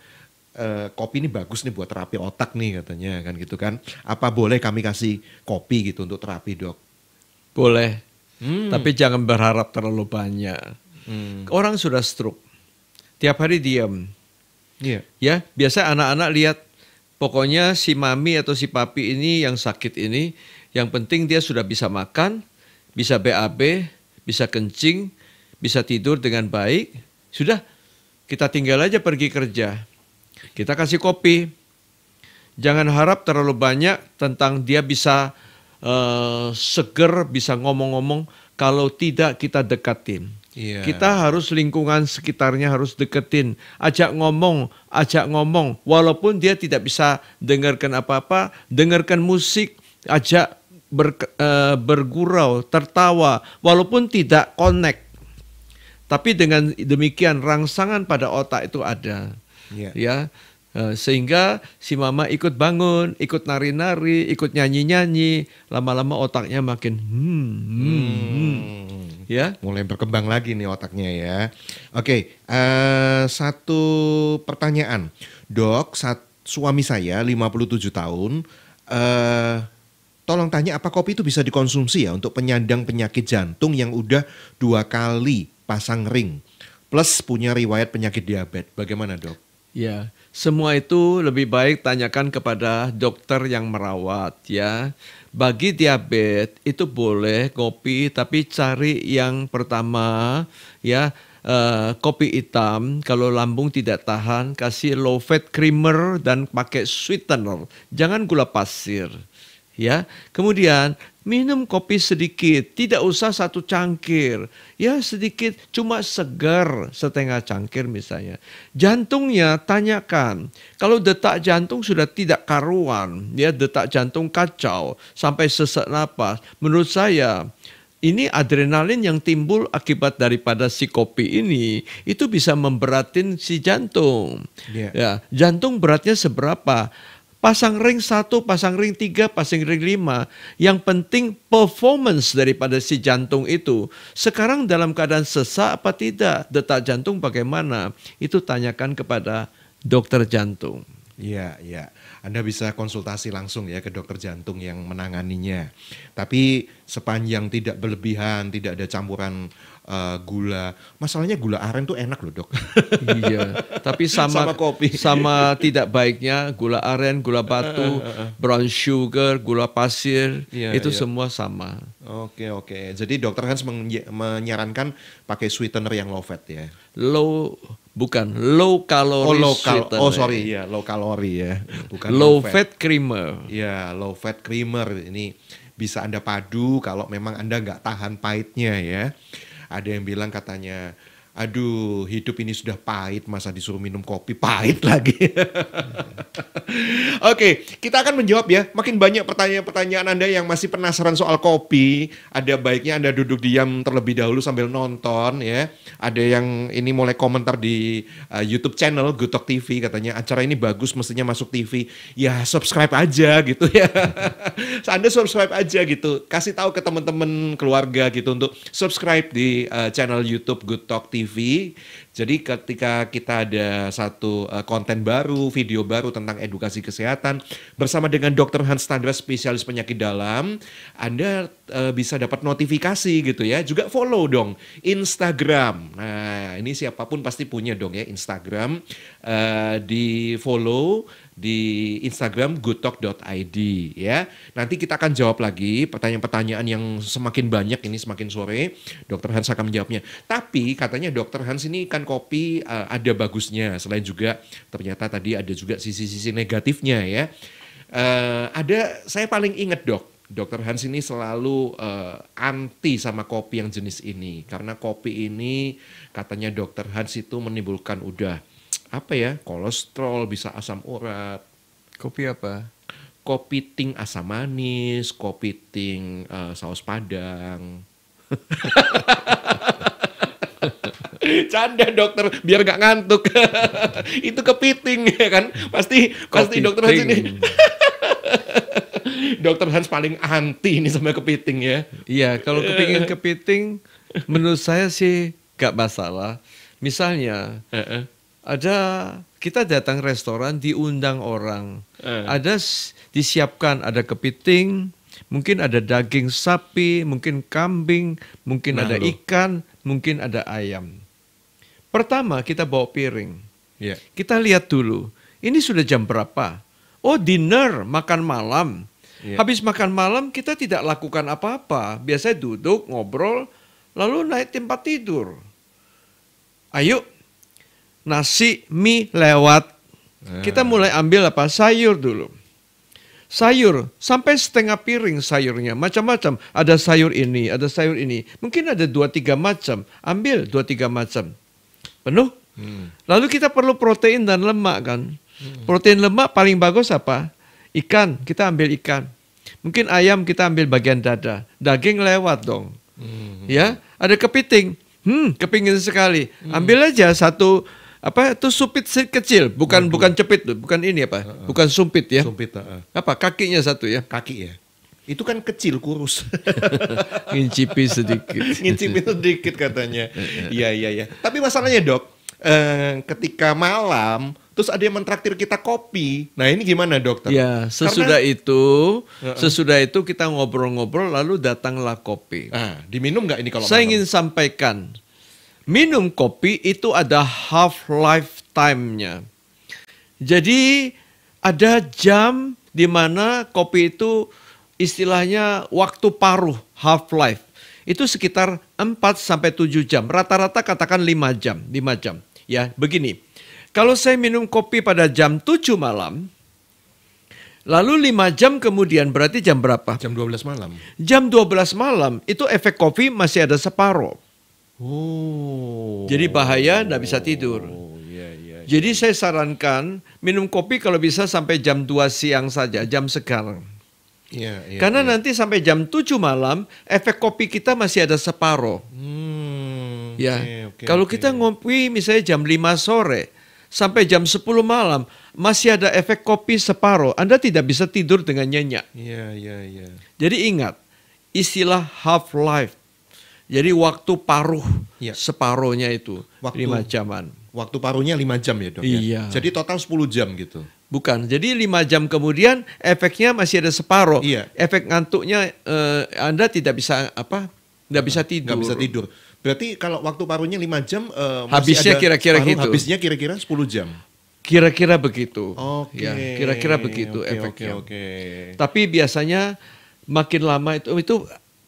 e, kopi ini bagus nih buat terapi otak nih katanya kan gitu kan apa boleh kami kasih kopi gitu untuk terapi dok boleh hmm. tapi jangan berharap terlalu banyak hmm. orang sudah stroke tiap hari diam yeah. ya biasa anak-anak lihat Pokoknya si mami atau si papi ini yang sakit ini, yang penting dia sudah bisa makan, bisa BAB, bisa kencing, bisa tidur dengan baik. Sudah, kita tinggal aja pergi kerja. Kita kasih kopi. Jangan harap terlalu banyak tentang dia bisa uh, seger, bisa ngomong-ngomong. Kalau tidak kita dekatin. Yeah. Kita harus lingkungan sekitarnya harus deketin, ajak ngomong, ajak ngomong. Walaupun dia tidak bisa dengarkan apa-apa, dengarkan musik, ajak ber, uh, eh, bergurau, tertawa, walaupun tidak connect. Tapi dengan demikian rangsangan pada otak itu ada. Yeah. Ya, Eh, sehingga si mama ikut bangun, ikut nari-nari, ikut nyanyi-nyanyi, lama-lama otaknya makin hmm, hmm, hmm. hmm. ya. Mulai berkembang lagi nih otaknya ya. Oke, uh, satu pertanyaan. Dok, saat suami saya 57 tahun uh, tolong tanya apa kopi itu bisa dikonsumsi ya untuk penyandang penyakit jantung yang udah dua kali pasang ring plus punya riwayat penyakit diabetes. Bagaimana, Dok? Ya, semua itu lebih baik tanyakan kepada dokter yang merawat ya. Bagi diabetes itu boleh kopi tapi cari yang pertama ya Uh, kopi hitam kalau lambung tidak tahan kasih low fat creamer dan pakai sweetener jangan gula pasir ya kemudian minum kopi sedikit, tidak usah satu cangkir. Ya sedikit, cuma segar setengah cangkir misalnya. Jantungnya tanyakan, kalau detak jantung sudah tidak karuan, ya detak jantung kacau, sampai sesak napas. Menurut saya, ini adrenalin yang timbul akibat daripada si kopi ini itu bisa memberatin si jantung. Yeah. Ya, jantung beratnya seberapa? pasang ring satu, pasang ring tiga, pasang ring lima. Yang penting performance daripada si jantung itu. Sekarang dalam keadaan sesak apa tidak? Detak jantung bagaimana? Itu tanyakan kepada dokter jantung. Iya, iya. Anda bisa konsultasi langsung ya ke dokter jantung yang menanganinya. Tapi sepanjang tidak berlebihan, tidak ada campuran Eh, gula. Masalahnya gula aren tuh enak loh dok. iya. Tapi sama sama, kopi. sama tidak baiknya gula aren, gula batu, eh, eh, brown sugar, gula pasir iya, itu iya. semua sama. Oke oke. Jadi dokter kan menyarankan pakai sweetener yang low fat ya. Low bukan low kalori oh, low kal Oh sorry ya low kalori ya. Bukan low, low fat. creamer. Ya low fat creamer ini bisa Anda padu kalau memang Anda nggak tahan pahitnya ya ada yang bilang katanya aduh hidup ini sudah pahit masa disuruh minum kopi pahit lagi. Oke, okay, kita akan menjawab ya. Makin banyak pertanyaan-pertanyaan Anda yang masih penasaran soal kopi, ada baiknya Anda duduk diam terlebih dahulu sambil nonton ya. Ada yang ini mulai komentar di uh, YouTube channel Gutok TV katanya acara ini bagus mestinya masuk TV. Ya, subscribe aja gitu ya. Anda subscribe aja gitu. Kasih tahu ke teman-teman keluarga gitu untuk subscribe di uh, channel YouTube Gutok TV TV. Jadi ketika kita ada satu eh, konten baru, video baru tentang edukasi kesehatan bersama dengan Dr. Hans Tandra spesialis penyakit dalam, Anda eh, bisa dapat notifikasi gitu ya. Juga follow dong Instagram. Nah, ini siapapun pasti punya dong ya Instagram eh, di follow di Instagram goodtalk.id ya. Nanti kita akan jawab lagi pertanyaan-pertanyaan yang semakin banyak ini semakin sore. Dokter Hans akan menjawabnya. Tapi katanya Dokter Hans ini kan kopi uh, eh, ada bagusnya. Selain juga ternyata tadi ada juga sisi-sisi negatifnya ya. Uh, ada saya paling inget dok. Dokter Hans ini selalu uh, anti sama kopi yang jenis ini karena kopi ini katanya Dokter Hans itu menimbulkan udah apa ya kolesterol bisa asam urat kopi apa kopi ting asam manis kopi ting uh, saus padang Canda dokter biar gak ngantuk. itu kepiting ya kan? Pasti Kopi pasti dokter Hans ini. dokter Hans paling anti ini sama kepiting ya. Iya, kalau kepingin kepiting menurut saya sih gak masalah. Misalnya uh -uh ada kita datang restoran diundang orang. Eh. Ada disiapkan ada kepiting, mungkin ada daging sapi, mungkin kambing, mungkin nah, ada loh. ikan, mungkin ada ayam. Pertama kita bawa piring. Yeah. Kita lihat dulu, ini sudah jam berapa? Oh, dinner, makan malam. Yeah. Habis makan malam kita tidak lakukan apa-apa. Biasanya duduk, ngobrol, lalu naik tempat tidur. Ayo nasi mie lewat. Eh. Kita mulai ambil apa? Sayur dulu. Sayur, sampai setengah piring sayurnya, macam-macam. Ada sayur ini, ada sayur ini. Mungkin ada dua tiga macam. Ambil dua tiga macam. Penuh. Hmm. Lalu kita perlu protein dan lemak kan. Hmm. Protein lemak paling bagus apa? Ikan, kita ambil ikan. Mungkin ayam kita ambil bagian dada. Daging lewat dong. Hmm. Ya, ada kepiting. Hmm, kepingin sekali. Hmm. Ambil aja satu apa itu supit kecil, bukan bukan cepit, bukan ini apa, uh, uh. bukan sumpit ya. Sumpit. Uh, uh. Apa kakinya satu ya? Kaki ya. Itu kan kecil kurus. Ngincipi sedikit. Ngincipi sedikit katanya. Iya iya iya. Tapi masalahnya dok, eh, ketika malam terus ada yang mentraktir kita kopi. Nah ini gimana dokter? Ya sesudah Karena, itu, uh -uh. sesudah itu kita ngobrol-ngobrol lalu datanglah kopi. Ah, diminum nggak ini kalau? Saya malam? ingin sampaikan minum kopi itu ada half lifetime-nya. Jadi ada jam di mana kopi itu istilahnya waktu paruh, half life. Itu sekitar 4 sampai 7 jam. Rata-rata katakan 5 jam, 5 jam. Ya, begini. Kalau saya minum kopi pada jam 7 malam, Lalu 5 jam kemudian berarti jam berapa? Jam 12 malam. Jam 12 malam itu efek kopi masih ada separuh. Oh. Jadi bahaya tidak bisa tidur. Oh, iya, iya, iya. Jadi saya sarankan minum kopi kalau bisa sampai jam 2 siang saja, jam sekarang. Yeah, yeah, Karena yeah. nanti sampai jam 7 malam efek kopi kita masih ada separuh. Hmm, ya. Okay, okay, kalau okay. kita ngopi misalnya jam 5 sore sampai jam 10 malam masih ada efek kopi separuh. Anda tidak bisa tidur dengan nyenyak. yeah, Jadi ingat istilah half life jadi waktu paruh ya. separohnya itu waktu, 5 jaman. Waktu paruhnya 5 jam ya dok ya? iya. ya? Jadi total 10 jam gitu? Bukan, jadi 5 jam kemudian efeknya masih ada separuh. Iya. Efek ngantuknya eh, Anda tidak bisa apa? Tidak bisa tidur. Tidak bisa tidur. Berarti kalau waktu paruhnya 5 jam eh, habisnya kira-kira gitu. Habisnya kira-kira 10 jam. Kira-kira begitu. Oke. Ya, kira-kira begitu okay, efeknya. Oke. Okay, Tapi biasanya makin lama itu itu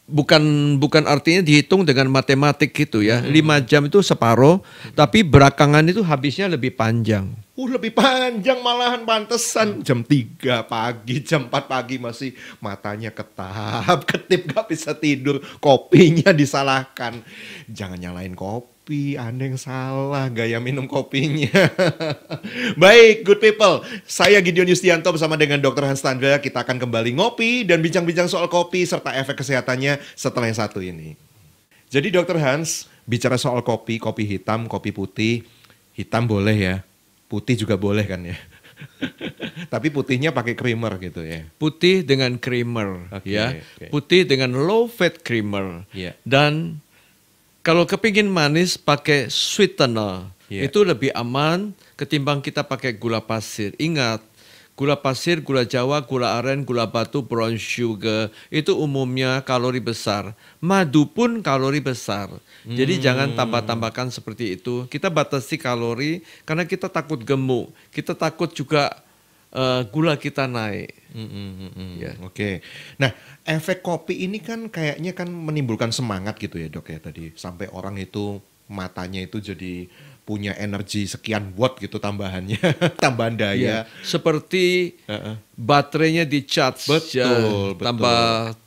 bukan bukan artinya dihitung dengan matematik gitu ya. Hmm. 5 jam itu separuh, tapi berakangan itu habisnya lebih panjang. Uh, lebih panjang malahan pantesan hmm. jam tiga pagi, jam empat pagi masih matanya ketap, ketip gak bisa tidur, kopinya disalahkan. Jangan nyalain kopi kopi, Anda yang salah gaya minum kopinya. Baik, good people. Saya Gideon Yustianto bersama dengan Dr. Hans Tandra. Kita akan kembali ngopi dan bincang-bincang soal kopi serta efek kesehatannya setelah yang satu ini. Jadi Dr. Hans, bicara soal kopi, kopi hitam, kopi putih. Hitam boleh ya, putih juga boleh kan ya. Tapi putihnya pakai creamer gitu ya. Putih dengan creamer okay, ya. Okay. Putih dengan low fat creamer. Yeah. Dan kalau kepingin manis pakai sweetener. Yeah. Itu lebih aman ketimbang kita pakai gula pasir. Ingat, gula pasir, gula jawa, gula aren, gula batu, brown sugar itu umumnya kalori besar. Madu pun kalori besar. Hmm. Jadi jangan tambah-tambahkan seperti itu. Kita batasi kalori karena kita takut gemuk, kita takut juga uh, gula kita naik. Mm -hmm. -mm. Ya. Oke. Okay. Nah, efek kopi ini kan kayaknya kan menimbulkan semangat gitu ya, Dok ya tadi sampai orang itu matanya itu jadi punya energi sekian watt gitu tambahannya, tambahan daya. Iya, ya, seperti uh -uh. baterainya di charge. Betul, ya, betul. Tambah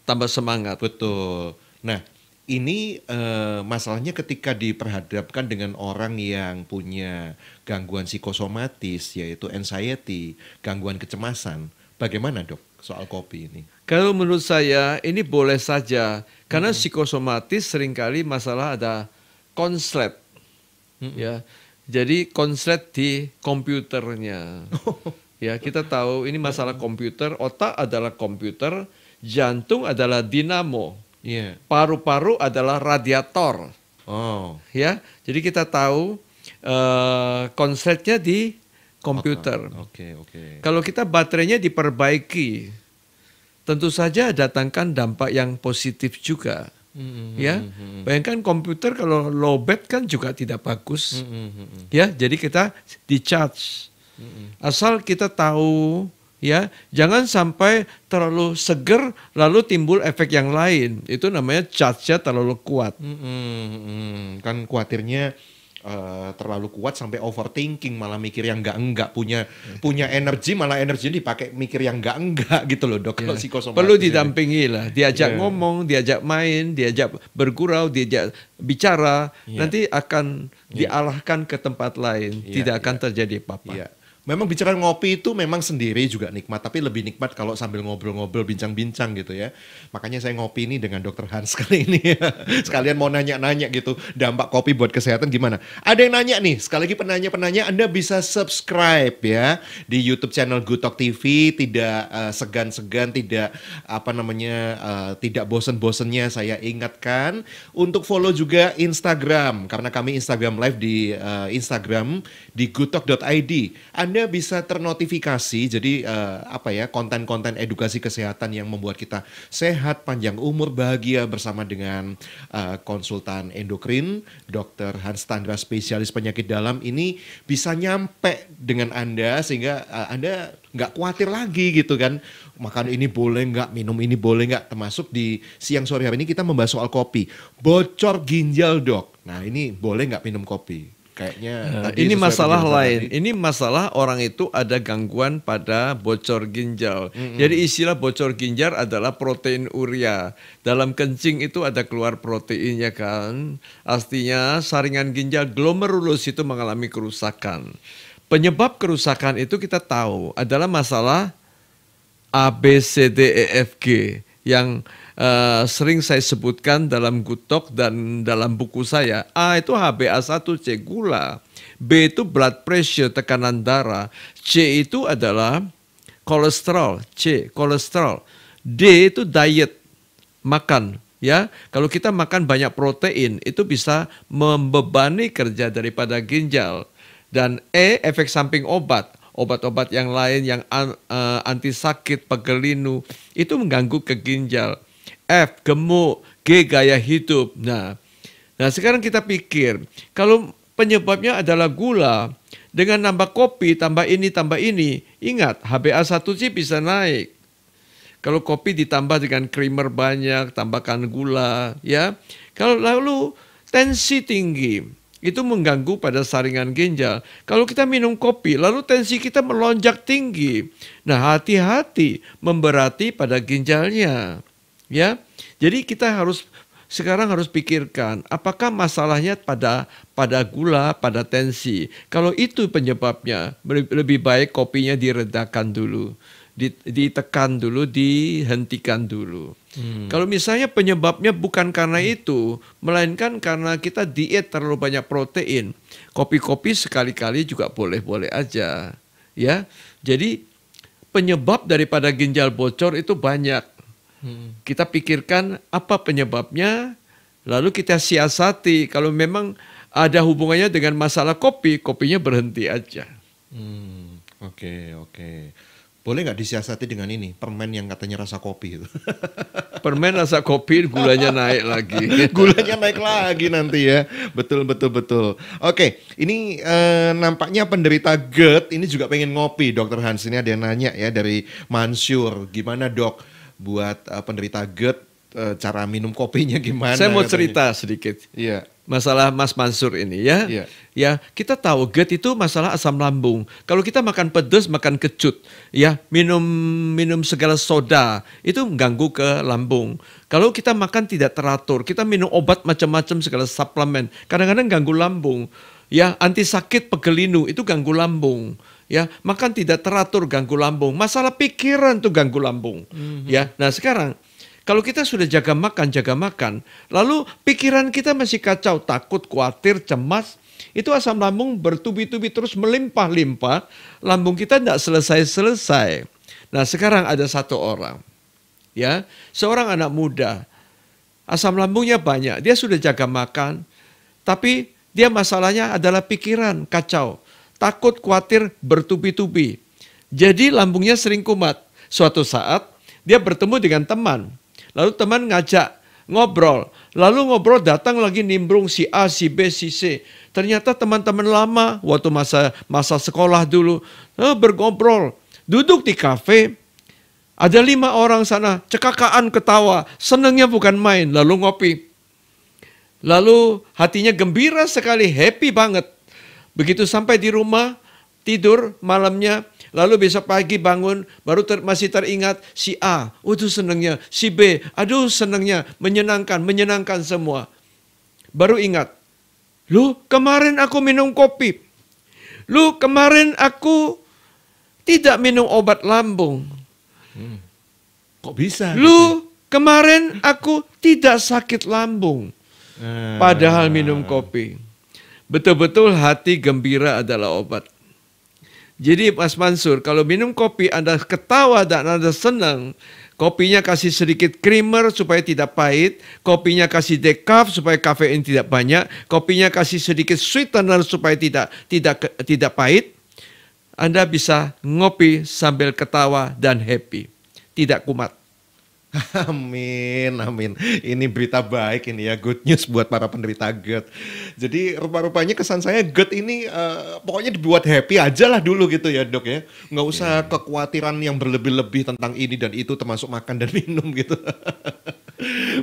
tambah semangat. Betul. Nah, ini uh, masalahnya ketika diperhadapkan dengan orang yang punya gangguan psikosomatis yaitu anxiety, gangguan kecemasan. Bagaimana dok soal kopi ini? Kalau menurut saya ini boleh saja karena mm -hmm. psikosomatis seringkali masalah ada konslet mm -hmm. ya. Jadi konslet di komputernya. ya, kita tahu ini masalah komputer, otak adalah komputer, jantung adalah dinamo paru iya. Paru-paru adalah radiator. Oh. Ya, jadi kita tahu uh, konsepnya di komputer. Oke, okay, oke. Okay. Kalau kita baterainya diperbaiki, tentu saja datangkan dampak yang positif juga. Mm-hmm. Ya, mm-hmm. bayangkan komputer kalau lowbat kan juga tidak bagus. Mm-hmm. mm-hmm. Ya, jadi kita di charge. Mm-hmm. Asal kita tahu ya jangan sampai terlalu seger lalu timbul efek yang lain itu namanya charge-nya terlalu kuat hmm, hmm, kan khawatirnya uh, terlalu kuat sampai overthinking malah mikir yang enggak enggak punya iya. punya energi malah energi dipakai mikir yang enggak enggak gitu loh dok yeah. kalau iya. psikosomatis perlu didampingi lah diajak yeah. ngomong diajak main diajak bergurau diajak bicara yeah. nanti akan yeah. dialahkan ke tempat lain yeah, tidak akan iya. terjadi apa-apa yeah memang bicara ngopi itu memang sendiri juga nikmat, tapi lebih nikmat kalau sambil ngobrol-ngobrol, bincang-bincang gitu ya. Makanya saya ngopi ini dengan Dokter Hans kali ini. Ya. Sekalian mau nanya-nanya gitu, dampak kopi buat kesehatan gimana? Ada yang nanya nih, sekali lagi penanya-penanya Anda bisa subscribe ya di YouTube channel Good Talk TV, tidak segan eh, segan-segan, tidak apa namanya, uh, tidak bosen-bosennya saya ingatkan untuk follow juga Instagram karena kami Instagram live di uh, Instagram di goodtalk.id. Anda anda bisa ternotifikasi jadi uh, apa ya konten-konten edukasi kesehatan yang membuat kita sehat, panjang umur, bahagia bersama dengan uh, konsultan endokrin Dr. Hans Tandra spesialis penyakit dalam ini bisa nyampe dengan Anda sehingga uh, Anda nggak khawatir lagi gitu kan makan ini boleh nggak minum ini boleh nggak termasuk di siang sore hari ini kita membahas soal kopi bocor ginjal dok nah ini boleh nggak minum kopi kayaknya nah, ini masalah lain. Tadi. Ini masalah orang itu ada gangguan pada bocor ginjal. Mm -hmm. Jadi istilah bocor ginjal adalah protein urea. Dalam kencing itu ada keluar proteinnya kan. Artinya saringan ginjal glomerulus itu mengalami kerusakan. Penyebab kerusakan itu kita tahu adalah masalah ABCDEFG yang uh, sering saya sebutkan dalam gutok dan dalam buku saya. A itu HbA1c gula, B itu blood pressure tekanan darah, C itu adalah kolesterol, C kolesterol. D itu diet makan ya. Kalau kita makan banyak protein itu bisa membebani kerja daripada ginjal. Dan E efek samping obat obat-obat yang lain yang an, uh, anti sakit, pegelinu, itu mengganggu ke ginjal. F, gemuk, G, gaya hidup. Nah, nah sekarang kita pikir, kalau penyebabnya adalah gula, dengan nambah kopi, tambah ini, tambah ini, ingat hba satu c bisa naik. Kalau kopi ditambah dengan creamer banyak, tambahkan gula, ya. Kalau lalu tensi tinggi, itu mengganggu pada saringan ginjal. Kalau kita minum kopi, lalu tensi kita melonjak tinggi. Nah, hati-hati memberati pada ginjalnya. Ya. Jadi kita harus sekarang harus pikirkan apakah masalahnya pada pada gula, pada tensi. Kalau itu penyebabnya, lebih baik kopinya diredakan dulu, ditekan dulu, dihentikan dulu. Hmm. Kalau misalnya penyebabnya bukan karena hmm. itu, melainkan karena kita diet terlalu banyak protein. Kopi-kopi sekali-kali juga boleh-boleh aja, ya. Jadi penyebab daripada ginjal bocor itu banyak. Hmm. Kita pikirkan apa penyebabnya, lalu kita siasati. Kalau memang ada hubungannya dengan masalah kopi, kopinya berhenti aja. Hmm, oke, okay, oke. Okay boleh nggak disiasati dengan ini permen yang katanya rasa kopi itu permen rasa kopi gulanya naik lagi gulanya naik lagi nanti ya betul betul betul oke ini eh, nampaknya penderita GERD ini juga pengen ngopi dokter Hans ini ada yang nanya ya dari Mansur gimana dok buat eh, penderita GERD eh, cara minum kopinya gimana saya mau katanya. cerita sedikit iya masalah Mas Mansur ini ya. Yeah. Ya, kita tahu GERD itu masalah asam lambung. Kalau kita makan pedas, makan kecut, ya, minum minum segala soda, itu mengganggu ke lambung. Kalau kita makan tidak teratur, kita minum obat macam-macam segala suplemen, kadang-kadang ganggu lambung. Ya, anti sakit pegelinu itu ganggu lambung ya makan tidak teratur ganggu lambung masalah pikiran tuh ganggu lambung mm -hmm. ya nah sekarang kalau kita sudah jaga makan, jaga makan, lalu pikiran kita masih kacau, takut, khawatir, cemas, itu asam lambung bertubi-tubi terus melimpah-limpah, lambung kita tidak selesai-selesai. Nah sekarang ada satu orang, ya seorang anak muda, asam lambungnya banyak, dia sudah jaga makan, tapi dia masalahnya adalah pikiran kacau, takut, khawatir, bertubi-tubi. Jadi lambungnya sering kumat. Suatu saat dia bertemu dengan teman, Lalu teman ngajak ngobrol. Lalu ngobrol datang lagi nimbrung si A, si B, si C. Ternyata teman-teman lama waktu masa masa sekolah dulu eh, bergobrol. Duduk di kafe, ada lima orang sana, cekakaan ketawa, senangnya bukan main, lalu ngopi. Lalu hatinya gembira sekali, happy banget. Begitu sampai di rumah, tidur malamnya, Lalu bisa pagi bangun, baru ter, masih teringat si A, oh senangnya. Si B, aduh senangnya, menyenangkan, menyenangkan semua. Baru ingat, lu kemarin aku minum kopi. Lu kemarin aku tidak minum obat lambung. Hmm. Kok bisa? Gitu lu gitu? kemarin aku tidak sakit lambung. Padahal minum ah. kopi. Betul-betul hati gembira adalah obat. Jadi Mas Mansur, kalau minum kopi Anda ketawa dan Anda senang, kopinya kasih sedikit creamer supaya tidak pahit, kopinya kasih decaf supaya kafein tidak banyak, kopinya kasih sedikit sweetener supaya tidak tidak tidak pahit. Anda bisa ngopi sambil ketawa dan happy, tidak kumat. Amin, amin. Ini berita baik ini ya, good news buat para penderita GERD. Jadi rupa-rupanya kesan saya GERD ini uh, pokoknya dibuat happy aja lah dulu gitu ya dok ya. Nggak usah yeah. kekhawatiran yang berlebih-lebih tentang ini dan itu termasuk makan dan minum gitu.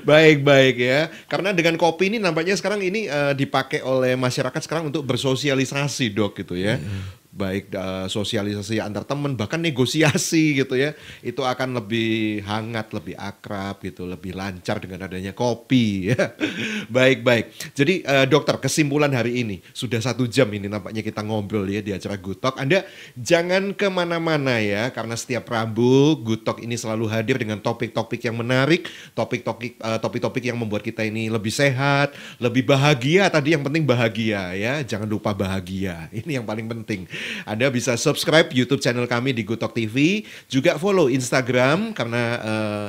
Baik-baik ya. Karena dengan kopi ini nampaknya sekarang ini uh, dipakai oleh masyarakat sekarang untuk bersosialisasi dok gitu ya. Yeah baik uh, sosialisasi antar teman bahkan negosiasi gitu ya itu akan lebih hangat lebih akrab gitu lebih lancar dengan adanya kopi ya baik baik jadi uh, dokter kesimpulan hari ini sudah satu jam ini nampaknya kita ngobrol ya di acara Gutok Anda jangan kemana-mana ya karena setiap Rabu Gutok ini selalu hadir dengan topik-topik yang menarik topik-topik uh, topik-topik yang membuat kita ini lebih sehat lebih bahagia tadi yang penting bahagia ya jangan lupa bahagia ini yang paling penting anda bisa subscribe YouTube channel kami di Gutok TV, juga follow Instagram karena uh,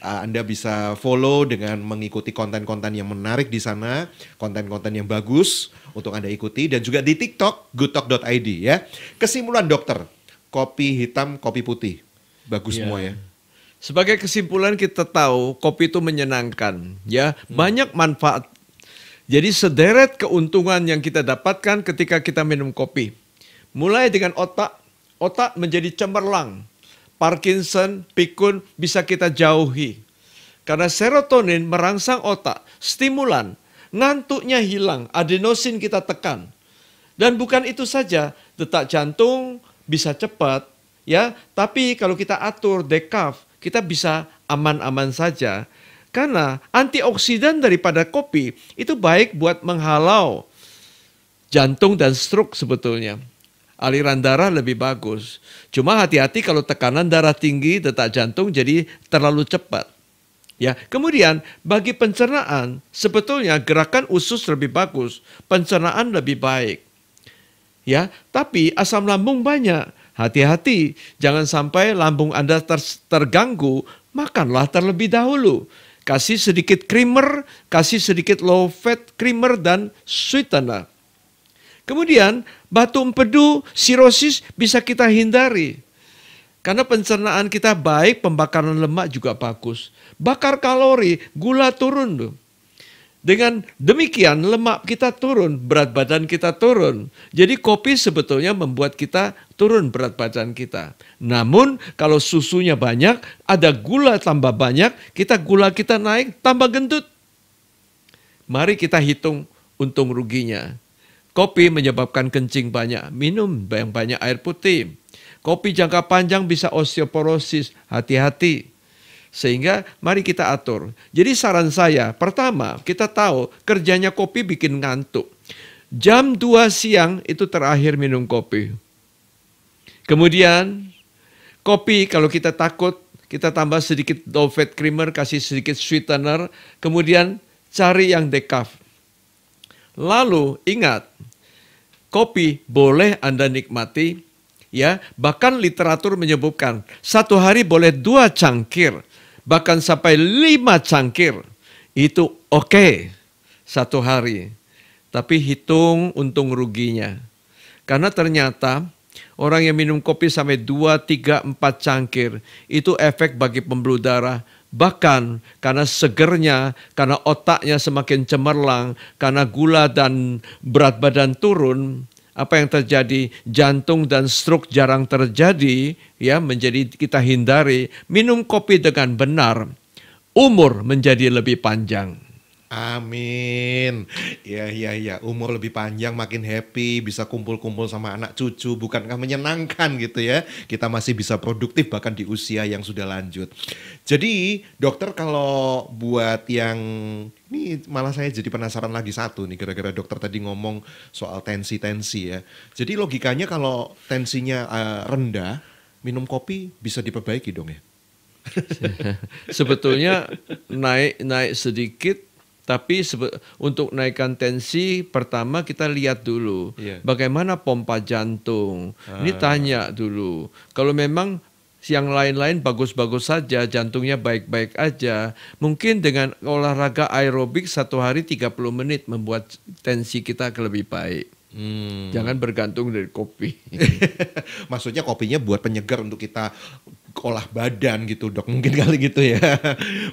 anda bisa follow dengan mengikuti konten-konten yang menarik di sana, konten-konten yang bagus untuk Anda ikuti dan juga di TikTok Gutok.id ya. Kesimpulan dokter, kopi hitam, kopi putih. Bagus yeah. semua ya. Sebagai kesimpulan kita tahu kopi itu menyenangkan ya, hmm. banyak manfaat. Jadi sederet keuntungan yang kita dapatkan ketika kita minum kopi. Mulai dengan otak, otak menjadi cemerlang. Parkinson, pikun bisa kita jauhi. Karena serotonin merangsang otak, stimulan, ngantuknya hilang, adenosin kita tekan. Dan bukan itu saja, detak jantung bisa cepat, ya. Tapi kalau kita atur dekaf, kita bisa aman-aman saja. Karena antioksidan daripada kopi itu baik buat menghalau jantung dan stroke sebetulnya aliran darah lebih bagus. Cuma hati-hati kalau tekanan darah tinggi, detak jantung jadi terlalu cepat. Ya, kemudian bagi pencernaan, sebetulnya gerakan usus lebih bagus, pencernaan lebih baik. Ya, tapi asam lambung banyak. Hati-hati, jangan sampai lambung Anda ter terganggu, makanlah terlebih dahulu. Kasih sedikit creamer, kasih sedikit low fat creamer dan sweetener. Kemudian Batu empedu, sirosis bisa kita hindari. Karena pencernaan kita baik, pembakaran lemak juga bagus. Bakar kalori, gula turun tuh. Dengan demikian lemak kita turun, berat badan kita turun. Jadi kopi sebetulnya membuat kita turun berat badan kita. Namun kalau susunya banyak, ada gula tambah banyak, kita gula kita naik tambah gendut. Mari kita hitung untung ruginya. Kopi menyebabkan kencing banyak, minum yang banyak air putih. Kopi jangka panjang bisa osteoporosis, hati-hati. Sehingga mari kita atur. Jadi saran saya, pertama kita tahu kerjanya kopi bikin ngantuk. Jam 2 siang itu terakhir minum kopi. Kemudian kopi kalau kita takut kita tambah sedikit dovet creamer, kasih sedikit sweetener, kemudian cari yang decaf. Lalu ingat, kopi boleh Anda nikmati ya bahkan literatur menyebutkan satu hari boleh dua cangkir bahkan sampai lima cangkir itu oke okay, satu hari tapi hitung untung ruginya karena ternyata Orang yang minum kopi sampai 2, 3, 4 cangkir, itu efek bagi pembuluh darah. Bahkan karena segernya, karena otaknya semakin cemerlang, karena gula dan berat badan turun, apa yang terjadi? Jantung dan stroke jarang terjadi, ya menjadi kita hindari. Minum kopi dengan benar, umur menjadi lebih panjang. Amin. ya ya ya Umur lebih panjang, makin happy, bisa kumpul-kumpul sama anak cucu. Bukankah menyenangkan gitu ya? Kita masih bisa produktif bahkan di usia yang sudah lanjut. Jadi dokter kalau buat yang... Ini malah saya jadi penasaran lagi satu nih gara-gara dokter tadi ngomong soal tensi-tensi ya. Jadi logikanya kalau tensinya uh, rendah, minum kopi bisa diperbaiki dong ya? Sebetulnya naik-naik sedikit tapi untuk naikkan tensi pertama kita lihat dulu yeah. bagaimana pompa jantung. Ah. Ini tanya dulu. Kalau memang yang lain-lain bagus-bagus saja, jantungnya baik-baik aja. Mungkin dengan olahraga aerobik satu hari 30 menit membuat tensi kita ke lebih baik. Hmm. Jangan bergantung dari kopi. Maksudnya kopinya buat penyegar untuk kita olah badan gitu dok mungkin kali gitu ya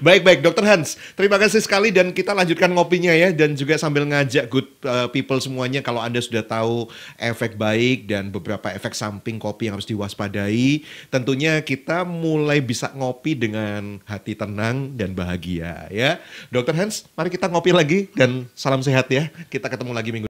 baik baik dokter Hans terima kasih sekali dan kita lanjutkan ngopinya ya dan juga sambil ngajak good eh, people semuanya kalau anda sudah tahu efek baik dan beberapa efek samping kopi yang harus diwaspadai tentunya kita mulai bisa ngopi dengan hati tenang dan bahagia ya dokter Hans mari kita ngopi lagi dan salam sehat ya kita ketemu lagi minggu